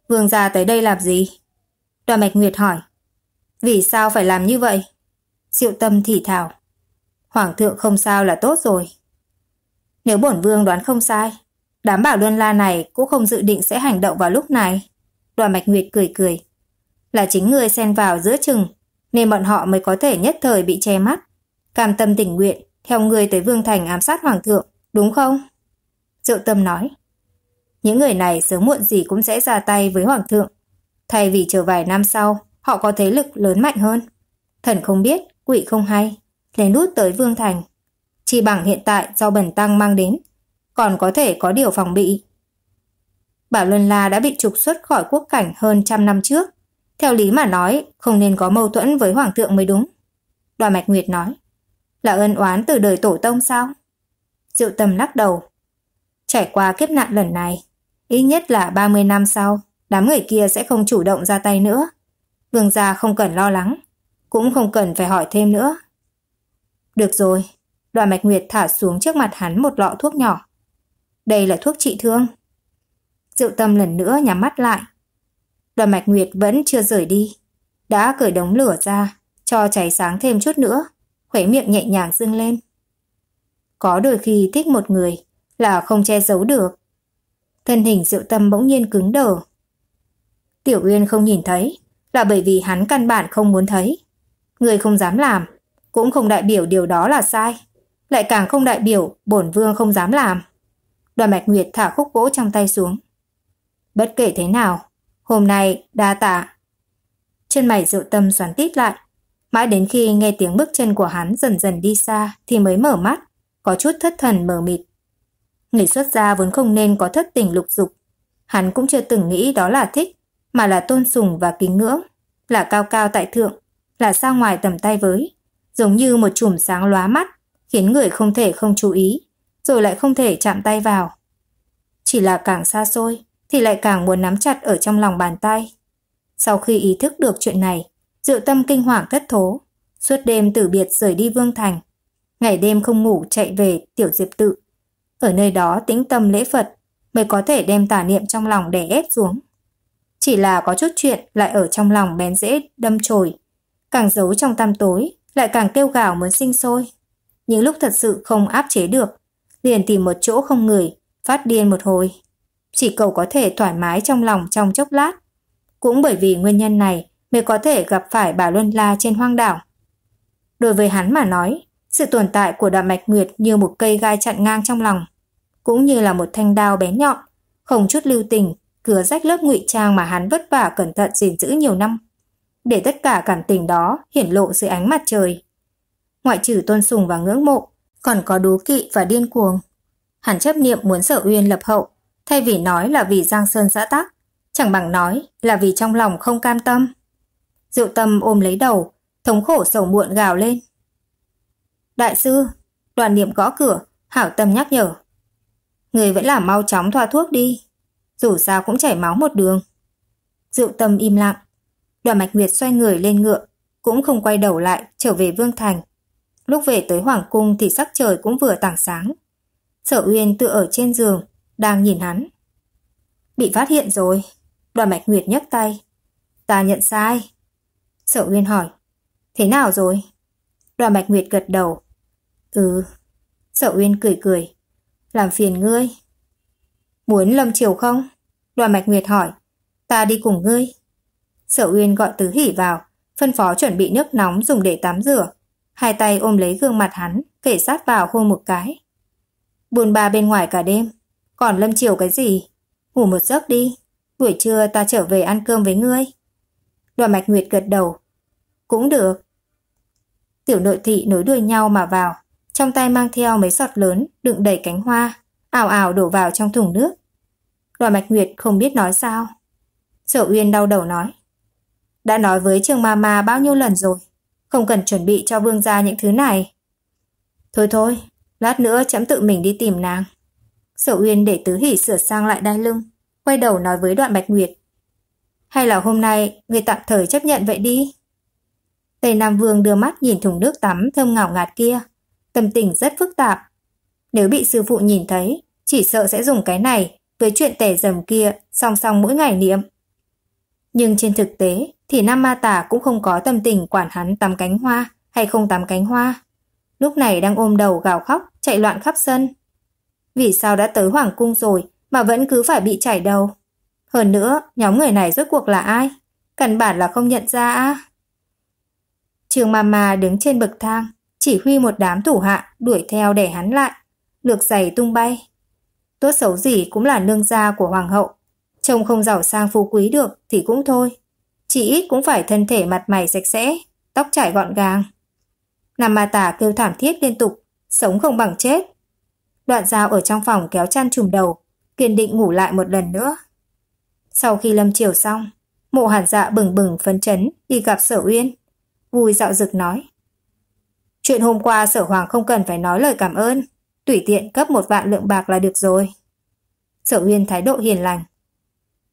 Vương gia tới đây làm gì? Đoàn mạch Nguyệt hỏi. Vì sao phải làm như vậy? Diệu tâm thì thảo Hoàng thượng không sao là tốt rồi. Nếu bổn vương đoán không sai, đám bảo luân la này cũng không dự định sẽ hành động vào lúc này. Đoàn mạch Nguyệt cười cười. Là chính người xen vào giữa chừng, nên bọn họ mới có thể nhất thời bị che mắt. Cam tâm tình nguyện, theo người tới Vương Thành ám sát Hoàng thượng, đúng không? Diệu tâm nói. Những người này sớm muộn gì cũng sẽ ra tay với Hoàng thượng. Thay vì chờ vài năm sau, họ có thế lực lớn mạnh hơn. Thần không biết, quỷ không hay. Lén lút tới Vương Thành. Chỉ bằng hiện tại do Bần Tăng mang đến, còn có thể có điều phòng bị. Bảo Luân La đã bị trục xuất khỏi quốc cảnh hơn trăm năm trước. Theo lý mà nói, không nên có mâu thuẫn với Hoàng thượng mới đúng. Đoàn Mạch Nguyệt nói, là ân oán từ đời tổ tông sao? Diệu Tâm lắc đầu, trải qua kiếp nạn lần này, Ít nhất là 30 năm sau, đám người kia sẽ không chủ động ra tay nữa. Vương gia không cần lo lắng, cũng không cần phải hỏi thêm nữa. Được rồi, đoàn mạch nguyệt thả xuống trước mặt hắn một lọ thuốc nhỏ. Đây là thuốc trị thương. Diệu tâm lần nữa nhắm mắt lại. Đoàn mạch nguyệt vẫn chưa rời đi. Đã cởi đống lửa ra, cho cháy sáng thêm chút nữa. Khỏe miệng nhẹ nhàng dương lên. Có đôi khi thích một người là không che giấu được thân hình Diệu Tâm bỗng nhiên cứng đờ. Tiểu Uyên không nhìn thấy, là bởi vì hắn căn bản không muốn thấy. Người không dám làm, cũng không đại biểu điều đó là sai. Lại càng không đại biểu bổn vương không dám làm. Đoàn Bạch Nguyệt thả khúc gỗ trong tay xuống. Bất kể thế nào, hôm nay đa tạ. Chân mày Diệu Tâm xoắn tít lại, mãi đến khi nghe tiếng bước chân của hắn dần dần đi xa thì mới mở mắt, có chút thất thần mờ mịt. Người xuất gia vốn không nên có thất tình lục dục. Hắn cũng chưa từng nghĩ đó là thích, mà là tôn sùng và kính ngưỡng, là cao cao tại thượng, là xa ngoài tầm tay với, giống như một chùm sáng lóa mắt, khiến người không thể không chú ý, rồi lại không thể chạm tay vào. Chỉ là càng xa xôi, thì lại càng muốn nắm chặt ở trong lòng bàn tay. Sau khi ý thức được chuyện này, Diệu Tâm kinh hoàng thất thố, suốt đêm tử biệt rời đi Vương Thành. Ngày đêm không ngủ chạy về Tiểu Diệp Tự ở nơi đó tĩnh tâm lễ Phật mới có thể đem tà niệm trong lòng đè ép xuống. Chỉ là có chút chuyện lại ở trong lòng bén dễ đâm chồi, càng giấu trong tăm tối lại càng kêu gào muốn sinh sôi. Những lúc thật sự không áp chế được, liền tìm một chỗ không người, phát điên một hồi. Chỉ cầu có thể thoải mái trong lòng trong chốc lát. Cũng bởi vì nguyên nhân này mới có thể gặp phải bà Luân La trên hoang đảo. Đối với hắn mà nói, sự tồn tại của đoạn mạch nguyệt như một cây gai chặn ngang trong lòng, cũng như là một thanh đao bé nhọn, không chút lưu tình, cửa rách lớp ngụy trang mà hắn vất vả cẩn thận gìn giữ nhiều năm. Để tất cả cảm tình đó hiển lộ dưới ánh mặt trời. Ngoại trừ tôn sùng và ngưỡng mộ, còn có đố kỵ và điên cuồng. Hắn chấp niệm muốn sợ uyên lập hậu, thay vì nói là vì Giang Sơn xã tắc, chẳng bằng nói là vì trong lòng không cam tâm. Diệu tâm ôm lấy đầu, thống khổ sầu muộn gào lên. Đại sư, đoàn niệm gõ cửa, hảo tâm nhắc nhở. Người vẫn làm mau chóng thoa thuốc đi, dù sao cũng chảy máu một đường. Dịu tâm im lặng, đoàn mạch nguyệt xoay người lên ngựa, cũng không quay đầu lại trở về Vương Thành. Lúc về tới Hoàng Cung thì sắc trời cũng vừa tảng sáng. Sở Uyên tự ở trên giường, đang nhìn hắn. Bị phát hiện rồi, đoàn mạch nguyệt nhấc tay. Ta nhận sai. Sở Uyên hỏi, thế nào rồi? Đoàn mạch nguyệt gật đầu, Ừ. Sở Uyên cười cười. Làm phiền ngươi. Muốn Lâm Triều không? Đoàn Mạch Nguyệt hỏi. Ta đi cùng ngươi. Sở Uyên gọi Tứ Hỉ vào, phân phó chuẩn bị nước nóng dùng để tắm rửa. Hai tay ôm lấy gương mặt hắn, kể sát vào hôn một cái. Buồn ba bên ngoài cả đêm, còn Lâm Triều cái gì? Ngủ một giấc đi, buổi trưa ta trở về ăn cơm với ngươi. Đoàn Mạch Nguyệt gật đầu. Cũng được. Tiểu nội thị nối đuôi nhau mà vào, trong tay mang theo mấy giọt lớn đựng đầy cánh hoa, ảo ảo đổ vào trong thùng nước. Đoàn Bạch Nguyệt không biết nói sao. Sở Uyên đau đầu nói. Đã nói với Trương Mama bao nhiêu lần rồi, không cần chuẩn bị cho vương gia những thứ này. Thôi thôi, lát nữa chấm tự mình đi tìm nàng. Sở Uyên để Tứ Hỷ sửa sang lại đai lưng, quay đầu nói với Đoạn Bạch Nguyệt. Hay là hôm nay người tạm thời chấp nhận vậy đi? Tây Nam Vương đưa mắt nhìn thùng nước tắm thơm ngào ngạt kia, tâm tình rất phức tạp. Nếu bị sư phụ nhìn thấy, chỉ sợ sẽ dùng cái này với chuyện tẻ dầm kia song song mỗi ngày niệm. Nhưng trên thực tế thì Nam Ma tà cũng không có tâm tình quản hắn tắm cánh hoa hay không tắm cánh hoa. Lúc này đang ôm đầu gào khóc, chạy loạn khắp sân. Vì sao đã tới Hoàng Cung rồi mà vẫn cứ phải bị chảy đầu? Hơn nữa, nhóm người này rốt cuộc là ai? Căn bản là không nhận ra à? Trường Mama đứng trên bậc thang, chỉ huy một đám thủ hạ đuổi theo để hắn lại, lược giày tung bay. Tốt xấu gì cũng là nương gia của hoàng hậu, chồng không giàu sang phú quý được thì cũng thôi, chỉ ít cũng phải thân thể mặt mày sạch sẽ, tóc chải gọn gàng. Nam Ma Tả kêu thảm thiết liên tục, sống không bằng chết. Đoạn dao ở trong phòng kéo chăn trùm đầu, kiên định ngủ lại một lần nữa. Sau khi lâm chiều xong, mộ hàn dạ bừng bừng phấn chấn đi gặp sở uyên. Vui dạo dực nói. Chuyện hôm qua sở hoàng không cần phải nói lời cảm ơn, tùy tiện cấp một vạn lượng bạc là được rồi. Sở Uyên thái độ hiền lành.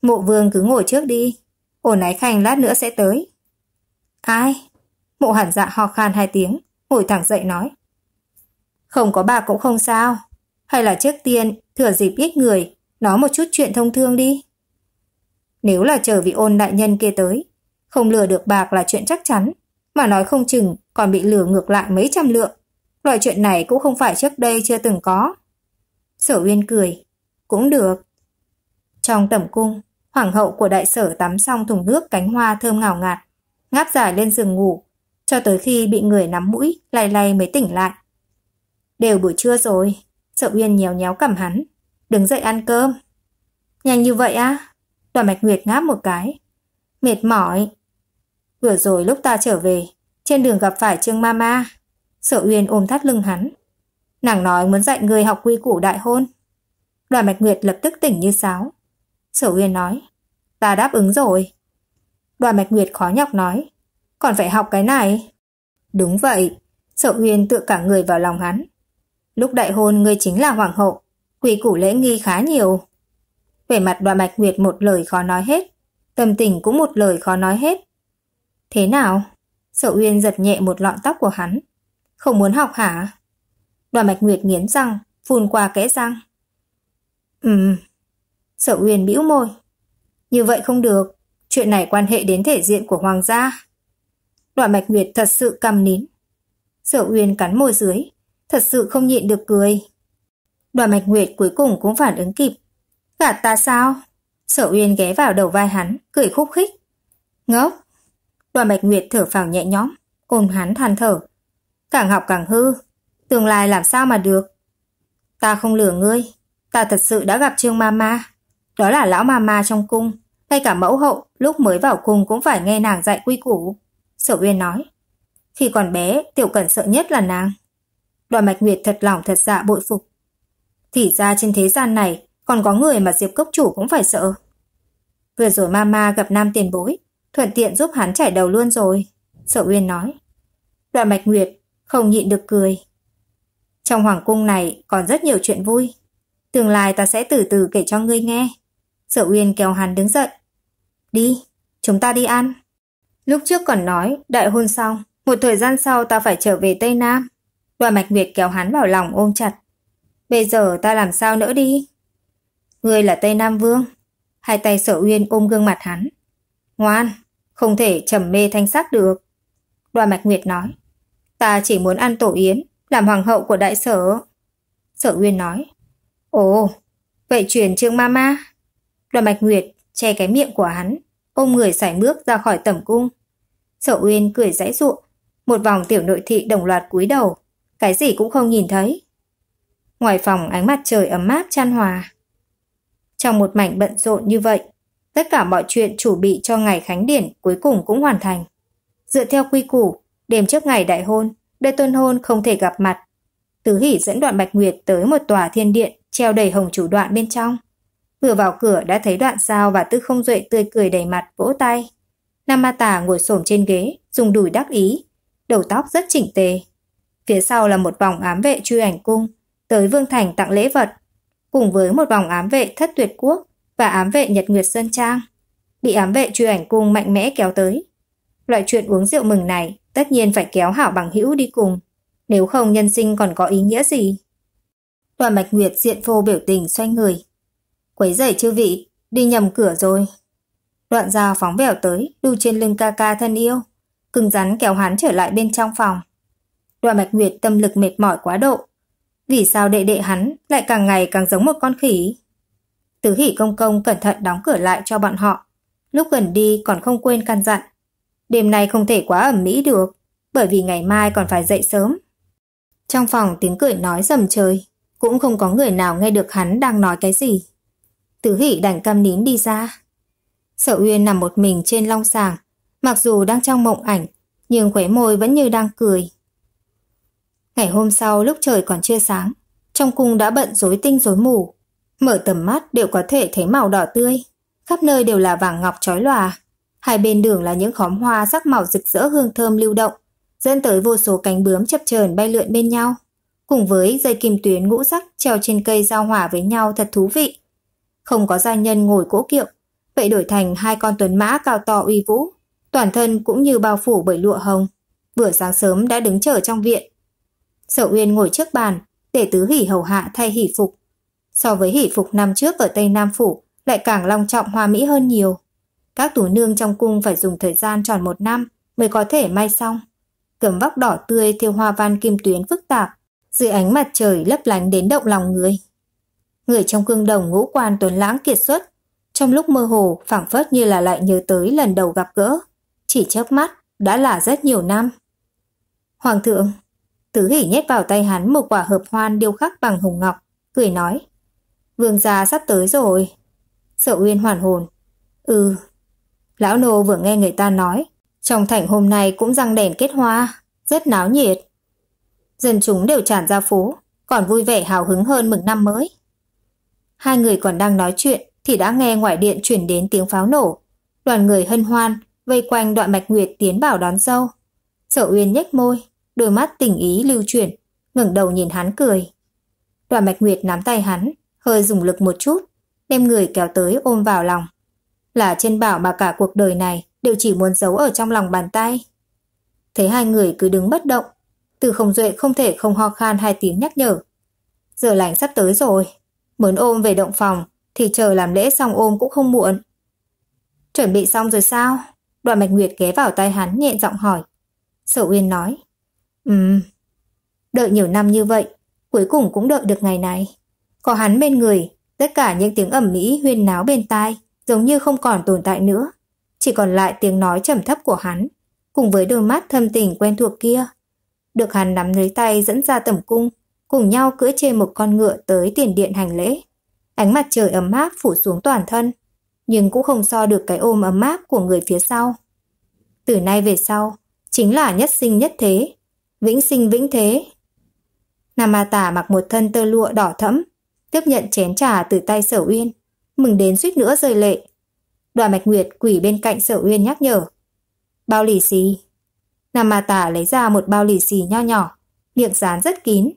Mộ vương cứ ngồi trước đi, ổn ái khanh lát nữa sẽ tới. Ai? Mộ hẳn dạ ho khan hai tiếng, ngồi thẳng dậy nói. Không có bạc cũng không sao, hay là trước tiên thừa dịp ít người, nói một chút chuyện thông thương đi. Nếu là chờ vị ôn đại nhân kia tới, không lừa được bạc là chuyện chắc chắn mà nói không chừng còn bị lừa ngược lại mấy trăm lượng. Loại chuyện này cũng không phải trước đây chưa từng có. Sở Uyên cười, cũng được. Trong tẩm cung, hoàng hậu của đại sở tắm xong thùng nước cánh hoa thơm ngào ngạt, ngáp dài lên giường ngủ, cho tới khi bị người nắm mũi, lay lay mới tỉnh lại. Đều buổi trưa rồi, Sở Uyên nhéo nhéo cầm hắn, đứng dậy ăn cơm. Nhanh như vậy á? À? Đoàn Mạch Nguyệt ngáp một cái. Mệt mỏi, Vừa rồi lúc ta trở về, trên đường gặp phải Trương Mama, Sở Uyên ôm thắt lưng hắn. Nàng nói muốn dạy người học quy củ đại hôn. Đoàn Mạch Nguyệt lập tức tỉnh như sáo. Sở Uyên nói, ta đáp ứng rồi. Đoàn Mạch Nguyệt khó nhọc nói, còn phải học cái này. Đúng vậy, Sở Uyên tựa cả người vào lòng hắn. Lúc đại hôn ngươi chính là hoàng hậu, quy củ lễ nghi khá nhiều. Về mặt đoàn Mạch Nguyệt một lời khó nói hết, tâm tình cũng một lời khó nói hết. Thế nào? Sở Uyên giật nhẹ một lọn tóc của hắn. Không muốn học hả? Đoàn Bạch Nguyệt nghiến răng, phun qua kẽ răng. Ừm. Sở Uyên bĩu môi. Như vậy không được, chuyện này quan hệ đến thể diện của hoàng gia. Đoàn Bạch Nguyệt thật sự cầm nín. Sở Uyên cắn môi dưới, thật sự không nhịn được cười. Đoàn Bạch Nguyệt cuối cùng cũng phản ứng kịp. Gạt ta sao? Sở Uyên ghé vào đầu vai hắn, cười khúc khích. Ngốc, Đoàn Bạch Nguyệt thở phào nhẹ nhõm, ôm hắn than thở. Càng học càng hư, tương lai làm sao mà được. Ta không lừa ngươi, ta thật sự đã gặp Trương Mama. Đó là lão Mama trong cung, ngay cả mẫu hậu lúc mới vào cung cũng phải nghe nàng dạy quy củ. Sở Uyên nói, khi còn bé Tiểu Cẩn sợ nhất là nàng. Đoàn Bạch Nguyệt thật lòng thật dạ bội phục. Thì ra trên thế gian này còn có người mà Diệp Cốc Chủ cũng phải sợ. Vừa rồi Mama gặp nam tiền bối, thuận tiện giúp hắn chảy đầu luôn rồi, Sở Uyên nói. Đoạn Bạch Nguyệt không nhịn được cười. Trong hoàng cung này còn rất nhiều chuyện vui. Tương lai ta sẽ từ từ kể cho ngươi nghe. Sở Uyên kéo hắn đứng dậy. Đi, chúng ta đi ăn. Lúc trước còn nói, đại hôn xong, một thời gian sau ta phải trở về Tây Nam. Đoàn Mạch Nguyệt kéo hắn vào lòng ôm chặt. Bây giờ ta làm sao nữa đi? Ngươi là Tây Nam Vương. Hai tay sở uyên ôm gương mặt hắn. Ngoan, không thể trầm mê thanh sắc được. Đoà Mạch Nguyệt nói. Ta chỉ muốn ăn tổ yến, làm hoàng hậu của đại sở. Sở Uyên nói. Ồ, vậy truyền trương mama. Đoà Mạch Nguyệt che cái miệng của hắn, ôm người sải bước ra khỏi tẩm cung. Sở Uyên cười dãy ruộng, một vòng tiểu nội thị đồng loạt cúi đầu, cái gì cũng không nhìn thấy. Ngoài phòng ánh mặt trời ấm áp chan hòa. Trong một mảnh bận rộn như vậy, Tất cả mọi chuyện chuẩn bị cho ngày khánh điển cuối cùng cũng hoàn thành. Dựa theo quy củ, đêm trước ngày đại hôn, đôi tuân hôn không thể gặp mặt. Tứ hỉ dẫn đoạn Bạch Nguyệt tới một tòa thiên điện treo đầy hồng chủ đoạn bên trong. Vừa vào cửa đã thấy đoạn sao và tư không duệ tươi cười đầy mặt vỗ tay. Nam Ma Tà ngồi xổm trên ghế, dùng đùi đắc ý, đầu tóc rất chỉnh tề. Phía sau là một vòng ám vệ truy ảnh cung, tới Vương Thành tặng lễ vật, cùng với một vòng ám vệ thất tuyệt quốc và ám vệ Nhật Nguyệt Sơn Trang, bị ám vệ truy ảnh cung mạnh mẽ kéo tới. Loại chuyện uống rượu mừng này tất nhiên phải kéo hảo bằng hữu đi cùng, nếu không nhân sinh còn có ý nghĩa gì. Đoàn Mạch Nguyệt diện vô biểu tình xoay người. Quấy rầy chư vị, đi nhầm cửa rồi. Đoạn dao phóng bèo tới, đu trên lưng ca ca thân yêu, cứng rắn kéo hắn trở lại bên trong phòng. Đoàn Mạch Nguyệt tâm lực mệt mỏi quá độ. Vì sao đệ đệ hắn lại càng ngày càng giống một con khỉ? Tử hỷ công công cẩn thận đóng cửa lại cho bọn họ. Lúc gần đi còn không quên căn dặn. Đêm nay không thể quá ẩm mỹ được, bởi vì ngày mai còn phải dậy sớm. Trong phòng tiếng cười nói rầm trời, cũng không có người nào nghe được hắn đang nói cái gì. Tử hỷ đành cam nín đi ra. Sở Uyên nằm một mình trên long sàng, mặc dù đang trong mộng ảnh, nhưng khóe môi vẫn như đang cười. Ngày hôm sau lúc trời còn chưa sáng, trong cung đã bận rối tinh rối mù. Mở tầm mắt đều có thể thấy màu đỏ tươi, khắp nơi đều là vàng ngọc chói lòa. Hai bên đường là những khóm hoa sắc màu rực rỡ hương thơm lưu động, dẫn tới vô số cánh bướm chập chờn bay lượn bên nhau. Cùng với dây kim tuyến ngũ sắc treo trên cây giao hòa với nhau thật thú vị. Không có gia nhân ngồi cỗ kiệu, vậy đổi thành hai con tuấn mã cao to uy vũ, toàn thân cũng như bao phủ bởi lụa hồng. Vừa sáng sớm đã đứng chờ trong viện. Sở Uyên ngồi trước bàn, để tứ hỉ hầu hạ thay hỉ phục, so với hỷ phục năm trước ở Tây Nam Phủ lại càng long trọng hoa mỹ hơn nhiều. Các tú nương trong cung phải dùng thời gian tròn một năm mới có thể may xong. Cẩm vóc đỏ tươi theo hoa văn kim tuyến phức tạp, dưới ánh mặt trời lấp lánh đến động lòng người. Người trong cương đồng ngũ quan tuấn lãng kiệt xuất, trong lúc mơ hồ phảng phất như là lại nhớ tới lần đầu gặp gỡ. Chỉ chớp mắt, đã là rất nhiều năm. Hoàng thượng, Tứ hỉ nhét vào tay hắn một quả hợp hoan điêu khắc bằng hồng ngọc, cười nói. Vương gia sắp tới rồi. Sợ Uyên hoàn hồn. Ừ. Lão nô vừa nghe người ta nói, trong thành hôm nay cũng răng đèn kết hoa, rất náo nhiệt. Dân chúng đều tràn ra phố, còn vui vẻ hào hứng hơn mừng năm mới. Hai người còn đang nói chuyện thì đã nghe ngoại điện chuyển đến tiếng pháo nổ. Đoàn người hân hoan, vây quanh đoạn mạch nguyệt tiến bảo đón dâu. Sở Uyên nhếch môi, đôi mắt tình ý lưu chuyển, ngẩng đầu nhìn hắn cười. Đoạn mạch nguyệt nắm tay hắn, hơi dùng lực một chút, đem người kéo tới ôm vào lòng. Là trên bảo mà cả cuộc đời này đều chỉ muốn giấu ở trong lòng bàn tay. Thấy hai người cứ đứng bất động, từ không duệ không thể không ho khan hai tiếng nhắc nhở. Giờ lành sắp tới rồi, muốn ôm về động phòng thì chờ làm lễ xong ôm cũng không muộn. Chuẩn bị xong rồi sao? Đoàn Mạch Nguyệt ghé vào tay hắn nhẹ giọng hỏi. Sở Uyên nói. Ừm. Um, đợi nhiều năm như vậy, cuối cùng cũng đợi được ngày này. Có hắn bên người, tất cả những tiếng ẩm mỹ huyên náo bên tai giống như không còn tồn tại nữa. Chỉ còn lại tiếng nói trầm thấp của hắn, cùng với đôi mắt thâm tình quen thuộc kia. Được hắn nắm lấy tay dẫn ra tẩm cung, cùng nhau cưỡi trên một con ngựa tới tiền điện hành lễ. Ánh mặt trời ấm áp phủ xuống toàn thân, nhưng cũng không so được cái ôm ấm áp của người phía sau. Từ nay về sau, chính là nhất sinh nhất thế, vĩnh sinh vĩnh thế. Nam A Tả mặc một thân tơ lụa đỏ thẫm, tiếp nhận chén trà từ tay Sở Uyên, mừng đến suýt nữa rơi lệ. Đoàn Mạch Nguyệt quỷ bên cạnh Sở Uyên nhắc nhở. Bao lì xì. Nam Ma Tả lấy ra một bao lì xì nho nhỏ, miệng dán rất kín.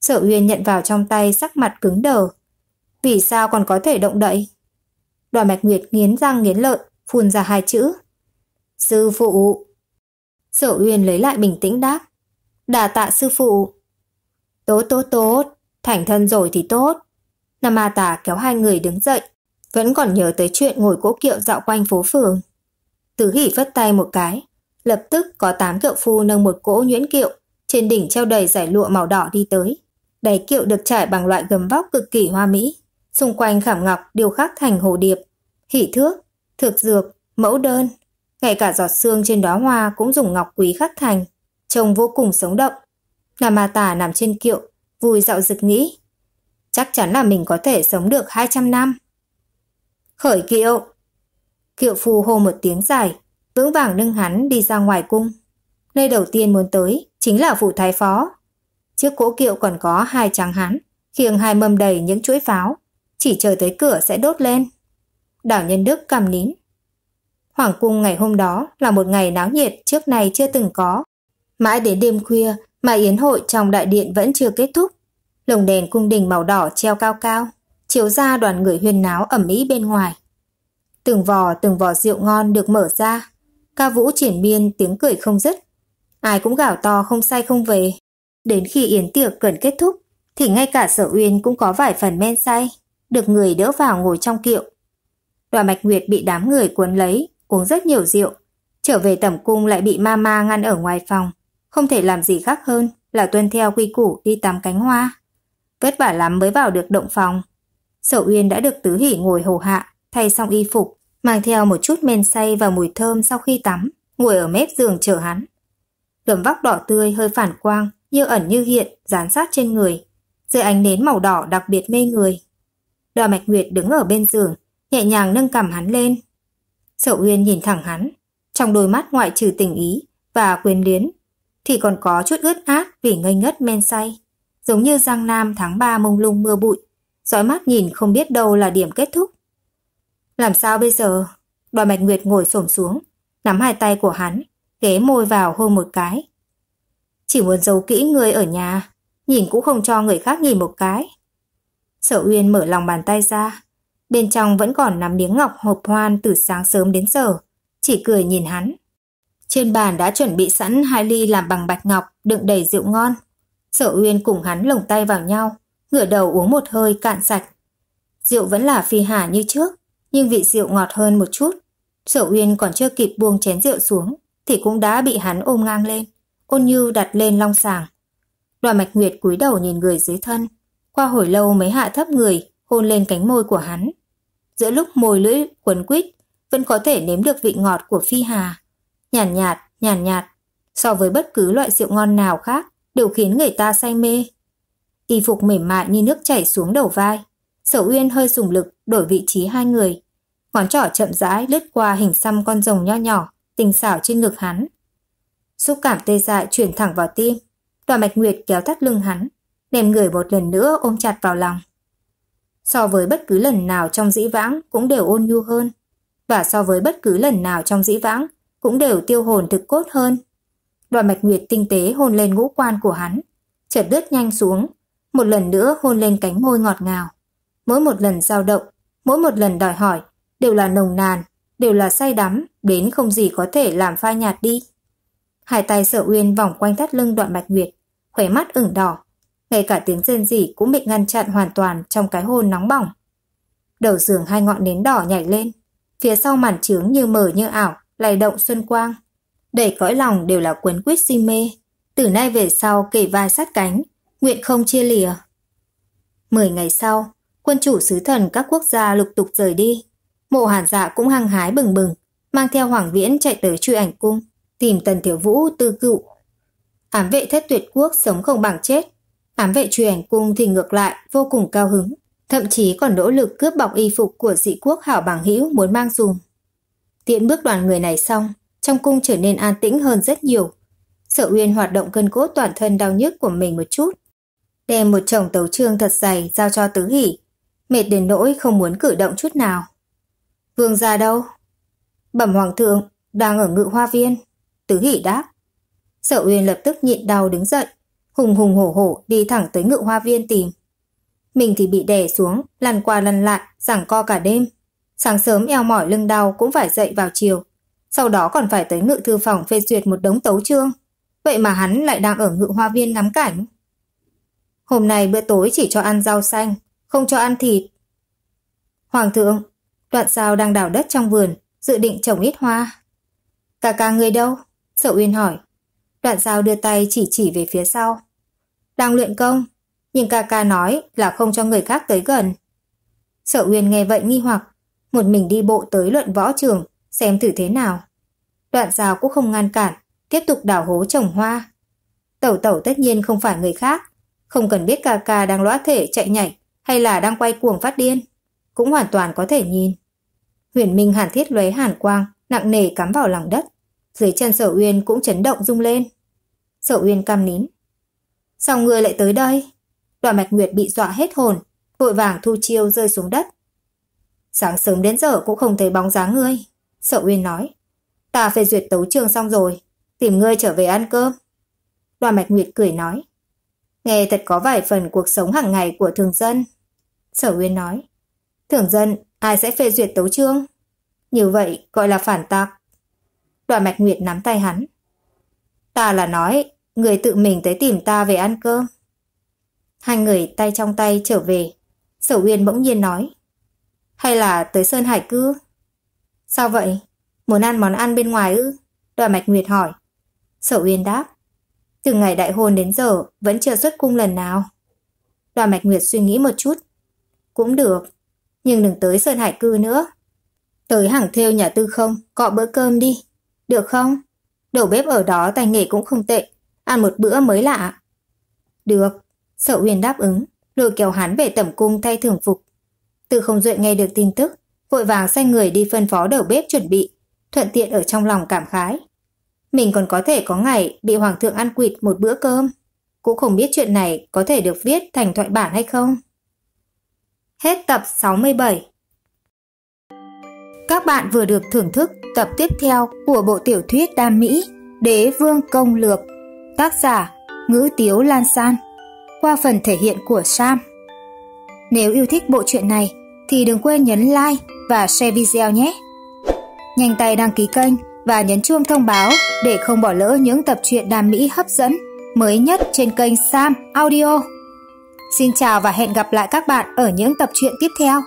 Sở Uyên nhận vào trong tay sắc mặt cứng đờ. Vì sao còn có thể động đậy? Đoàn Mạch Nguyệt nghiến răng nghiến lợi, phun ra hai chữ. Sư phụ. Sở Uyên lấy lại bình tĩnh đáp. Đà tạ sư phụ. Tốt tốt tốt. Thành thân rồi thì tốt. Namata kéo hai người đứng dậy, vẫn còn nhớ tới chuyện ngồi cỗ kiệu dạo quanh phố phường. Tứ hỉ vất tay một cái, lập tức có tám kiệu phu nâng một cỗ nhuyễn kiệu, trên đỉnh treo đầy giải lụa màu đỏ đi tới. Đáy kiệu được trải bằng loại gấm vóc cực kỳ hoa mỹ, xung quanh khảm ngọc điều khắc thành hồ điệp, hỉ thước, thực dược, mẫu đơn, ngay cả giọt xương trên đó hoa cũng dùng ngọc quý khắc thành, trông vô cùng sống động. Namata nằm trên kiệu, Vui dạo dực nghĩ. Chắc chắn là mình có thể sống được 200 năm. Khởi kiệu. Kiệu phu hô một tiếng dài, vững vàng nâng hắn đi ra ngoài cung. Nơi đầu tiên muốn tới chính là phủ thái phó. Trước cỗ kiệu còn có hai tráng hắn, khiêng hai mâm đầy những chuỗi pháo, chỉ chờ tới cửa sẽ đốt lên. Đảo Nhân Đức cầm nín. Hoàng cung ngày hôm đó là một ngày náo nhiệt trước nay chưa từng có. Mãi đến đêm khuya, mà yến hội trong đại điện vẫn chưa kết thúc. Lồng đèn cung đình màu đỏ treo cao cao, chiếu ra đoàn người huyên náo ẩm ý bên ngoài. Từng vò từng vò rượu ngon được mở ra, ca vũ triển biên tiếng cười không dứt. Ai cũng gào to không say không về. Đến khi yến tiệc gần kết thúc, thì ngay cả sở uyên cũng có vài phần men say, được người đỡ vào ngồi trong kiệu. Đoàn mạch Nguyệt bị đám người cuốn lấy, uống rất nhiều rượu. Trở về tẩm cung lại bị ma ma ngăn ở ngoài phòng không thể làm gì khác hơn là tuân theo quy củ đi tắm cánh hoa. Vất vả lắm mới vào được động phòng. Sở Uyên đã được tứ hỉ ngồi hồ hạ, thay xong y phục, mang theo một chút men say và mùi thơm sau khi tắm, ngồi ở mép giường chờ hắn. Gầm vóc đỏ tươi hơi phản quang, như ẩn như hiện, dán sát trên người, dưới ánh nến màu đỏ đặc biệt mê người. Đoà Mạch Nguyệt đứng ở bên giường, nhẹ nhàng nâng cằm hắn lên. Sở Uyên nhìn thẳng hắn, trong đôi mắt ngoại trừ tình ý và quyền luyến thì còn có chút ướt át vì ngây ngất men say, giống như Giang Nam tháng 3 mông lung mưa bụi, dõi mắt nhìn không biết đâu là điểm kết thúc. Làm sao bây giờ? Đoàn Bạch Nguyệt ngồi xổm xuống, nắm hai tay của hắn, ghé môi vào hôn một cái. Chỉ muốn giấu kỹ người ở nhà, nhìn cũng không cho người khác nhìn một cái. Sở Uyên mở lòng bàn tay ra, bên trong vẫn còn nắm miếng ngọc hộp hoan từ sáng sớm đến giờ, chỉ cười nhìn hắn. Trên bàn đã chuẩn bị sẵn hai ly làm bằng bạch ngọc, đựng đầy rượu ngon. Sở Uyên cùng hắn lồng tay vào nhau, ngửa đầu uống một hơi cạn sạch. Rượu vẫn là phi hà như trước, nhưng vị rượu ngọt hơn một chút. Sở Uyên còn chưa kịp buông chén rượu xuống, thì cũng đã bị hắn ôm ngang lên. Ôn Như đặt lên long sàng. Đoàn Mạch Nguyệt cúi đầu nhìn người dưới thân. Qua hồi lâu mới hạ thấp người, hôn lên cánh môi của hắn. Giữa lúc môi lưỡi quấn quýt, vẫn có thể nếm được vị ngọt của phi hà nhàn nhạt, nhàn nhạt, nhạt, so với bất cứ loại rượu ngon nào khác, đều khiến người ta say mê. Y phục mềm mại như nước chảy xuống đầu vai, Sở Uyên hơi dùng lực đổi vị trí hai người, ngón trỏ chậm rãi lướt qua hình xăm con rồng nho nhỏ, tình xảo trên ngực hắn. Xúc cảm tê dại chuyển thẳng vào tim, Tòa Mạch Nguyệt kéo thắt lưng hắn, đem người một lần nữa ôm chặt vào lòng. So với bất cứ lần nào trong dĩ vãng cũng đều ôn nhu hơn, và so với bất cứ lần nào trong dĩ vãng cũng đều tiêu hồn thực cốt hơn. Đoạn mạch nguyệt tinh tế hôn lên ngũ quan của hắn, chợt lướt nhanh xuống, một lần nữa hôn lên cánh môi ngọt ngào. Mỗi một lần dao động, mỗi một lần đòi hỏi, đều là nồng nàn, đều là say đắm, đến không gì có thể làm phai nhạt đi. Hai tay sợ uyên vòng quanh thắt lưng đoạn mạch nguyệt, khỏe mắt ửng đỏ, ngay cả tiếng rên rỉ cũng bị ngăn chặn hoàn toàn trong cái hôn nóng bỏng. Đầu giường hai ngọn nến đỏ nhảy lên, phía sau màn trướng như mờ như ảo, lay động xuân quang. Đầy cõi lòng đều là quấn quýt si mê. Từ nay về sau kể vai sát cánh, nguyện không chia lìa. Mười ngày sau, quân chủ sứ thần các quốc gia lục tục rời đi. Mộ hàn dạ cũng hăng hái bừng bừng, mang theo Hoàng Viễn chạy tới truy ảnh cung, tìm Tần Thiếu Vũ tư cựu. Ám vệ thất tuyệt quốc sống không bằng chết. Ám vệ truy ảnh cung thì ngược lại vô cùng cao hứng, thậm chí còn nỗ lực cướp bọc y phục của dị quốc hảo bằng hữu muốn mang dùm tiện bước đoàn người này xong, trong cung trở nên an tĩnh hơn rất nhiều. Sở Uyên hoạt động cân cốt toàn thân đau nhức của mình một chút. Đem một chồng tấu trương thật dày giao cho Tứ Hỷ. Mệt đến nỗi không muốn cử động chút nào. Vương ra đâu? Bẩm Hoàng thượng, đang ở ngự hoa viên. Tứ Hỷ đáp. Sở Uyên lập tức nhịn đau đứng dậy. Hùng hùng hổ hổ đi thẳng tới ngự hoa viên tìm. Mình thì bị đè xuống, lăn qua lăn lại, giảng co cả đêm, Sáng sớm eo mỏi lưng đau cũng phải dậy vào chiều. Sau đó còn phải tới ngự thư phòng phê duyệt một đống tấu chương. Vậy mà hắn lại đang ở ngự hoa viên ngắm cảnh. Hôm nay bữa tối chỉ cho ăn rau xanh, không cho ăn thịt. Hoàng thượng, đoạn sao đang đào đất trong vườn, dự định trồng ít hoa. Cà ca người đâu? Sở Uyên hỏi. Đoạn sao đưa tay chỉ chỉ về phía sau. Đang luyện công, nhưng ca ca nói là không cho người khác tới gần. Sở Uyên nghe vậy nghi hoặc, một mình đi bộ tới luận võ trường, xem thử thế nào. Đoạn rào cũng không ngăn cản, tiếp tục đảo hố trồng hoa. Tẩu tẩu tất nhiên không phải người khác, không cần biết ca ca đang lõa thể chạy nhảy hay là đang quay cuồng phát điên, cũng hoàn toàn có thể nhìn. Huyền Minh hàn thiết lóe hàn quang, nặng nề cắm vào lòng đất. Dưới chân sở uyên cũng chấn động rung lên. Sở uyên cam nín. Sao người lại tới đây? Đoạn mạch nguyệt bị dọa hết hồn, vội vàng thu chiêu rơi xuống đất, Sáng sớm đến giờ cũng không thấy bóng dáng ngươi. Sợ Uyên nói. Ta phê duyệt tấu trường xong rồi. Tìm ngươi trở về ăn cơm. Đoàn Mạch Nguyệt cười nói. Nghe thật có vài phần cuộc sống hàng ngày của thường dân. Sở Uyên nói. Thường dân, ai sẽ phê duyệt tấu trương? Như vậy gọi là phản tạc. Đoàn Mạch Nguyệt nắm tay hắn. Ta là nói, người tự mình tới tìm ta về ăn cơm. Hai người tay trong tay trở về. Sở Uyên bỗng nhiên nói. Hay là tới Sơn Hải cứ? Sao vậy? Muốn ăn món ăn bên ngoài ư? Đoàn Mạch Nguyệt hỏi. Sở Uyên đáp. Từ ngày đại hôn đến giờ vẫn chưa xuất cung lần nào. Đoàn Mạch Nguyệt suy nghĩ một chút. Cũng được, nhưng đừng tới Sơn Hải Cư nữa. Tới hàng theo nhà tư không, cọ bữa cơm đi. Được không? Đầu bếp ở đó tài nghề cũng không tệ, ăn một bữa mới lạ. Được, Sở Uyên đáp ứng, lôi kéo hắn về tẩm cung thay thường phục tự không duệ nghe được tin tức, vội vàng sai người đi phân phó đầu bếp chuẩn bị, thuận tiện ở trong lòng cảm khái. Mình còn có thể có ngày bị hoàng thượng ăn quỵt một bữa cơm. Cũng không biết chuyện này có thể được viết thành thoại bản hay không. Hết tập 67 Các bạn vừa được thưởng thức tập tiếp theo của bộ tiểu thuyết Đam Mỹ Đế Vương Công Lược Tác giả Ngữ Tiếu Lan San Qua phần thể hiện của Sam Nếu yêu thích bộ truyện này thì đừng quên nhấn like và share video nhé. Nhanh tay đăng ký kênh và nhấn chuông thông báo để không bỏ lỡ những tập truyện đam mỹ hấp dẫn mới nhất trên kênh Sam Audio. Xin chào và hẹn gặp lại các bạn ở những tập truyện tiếp theo.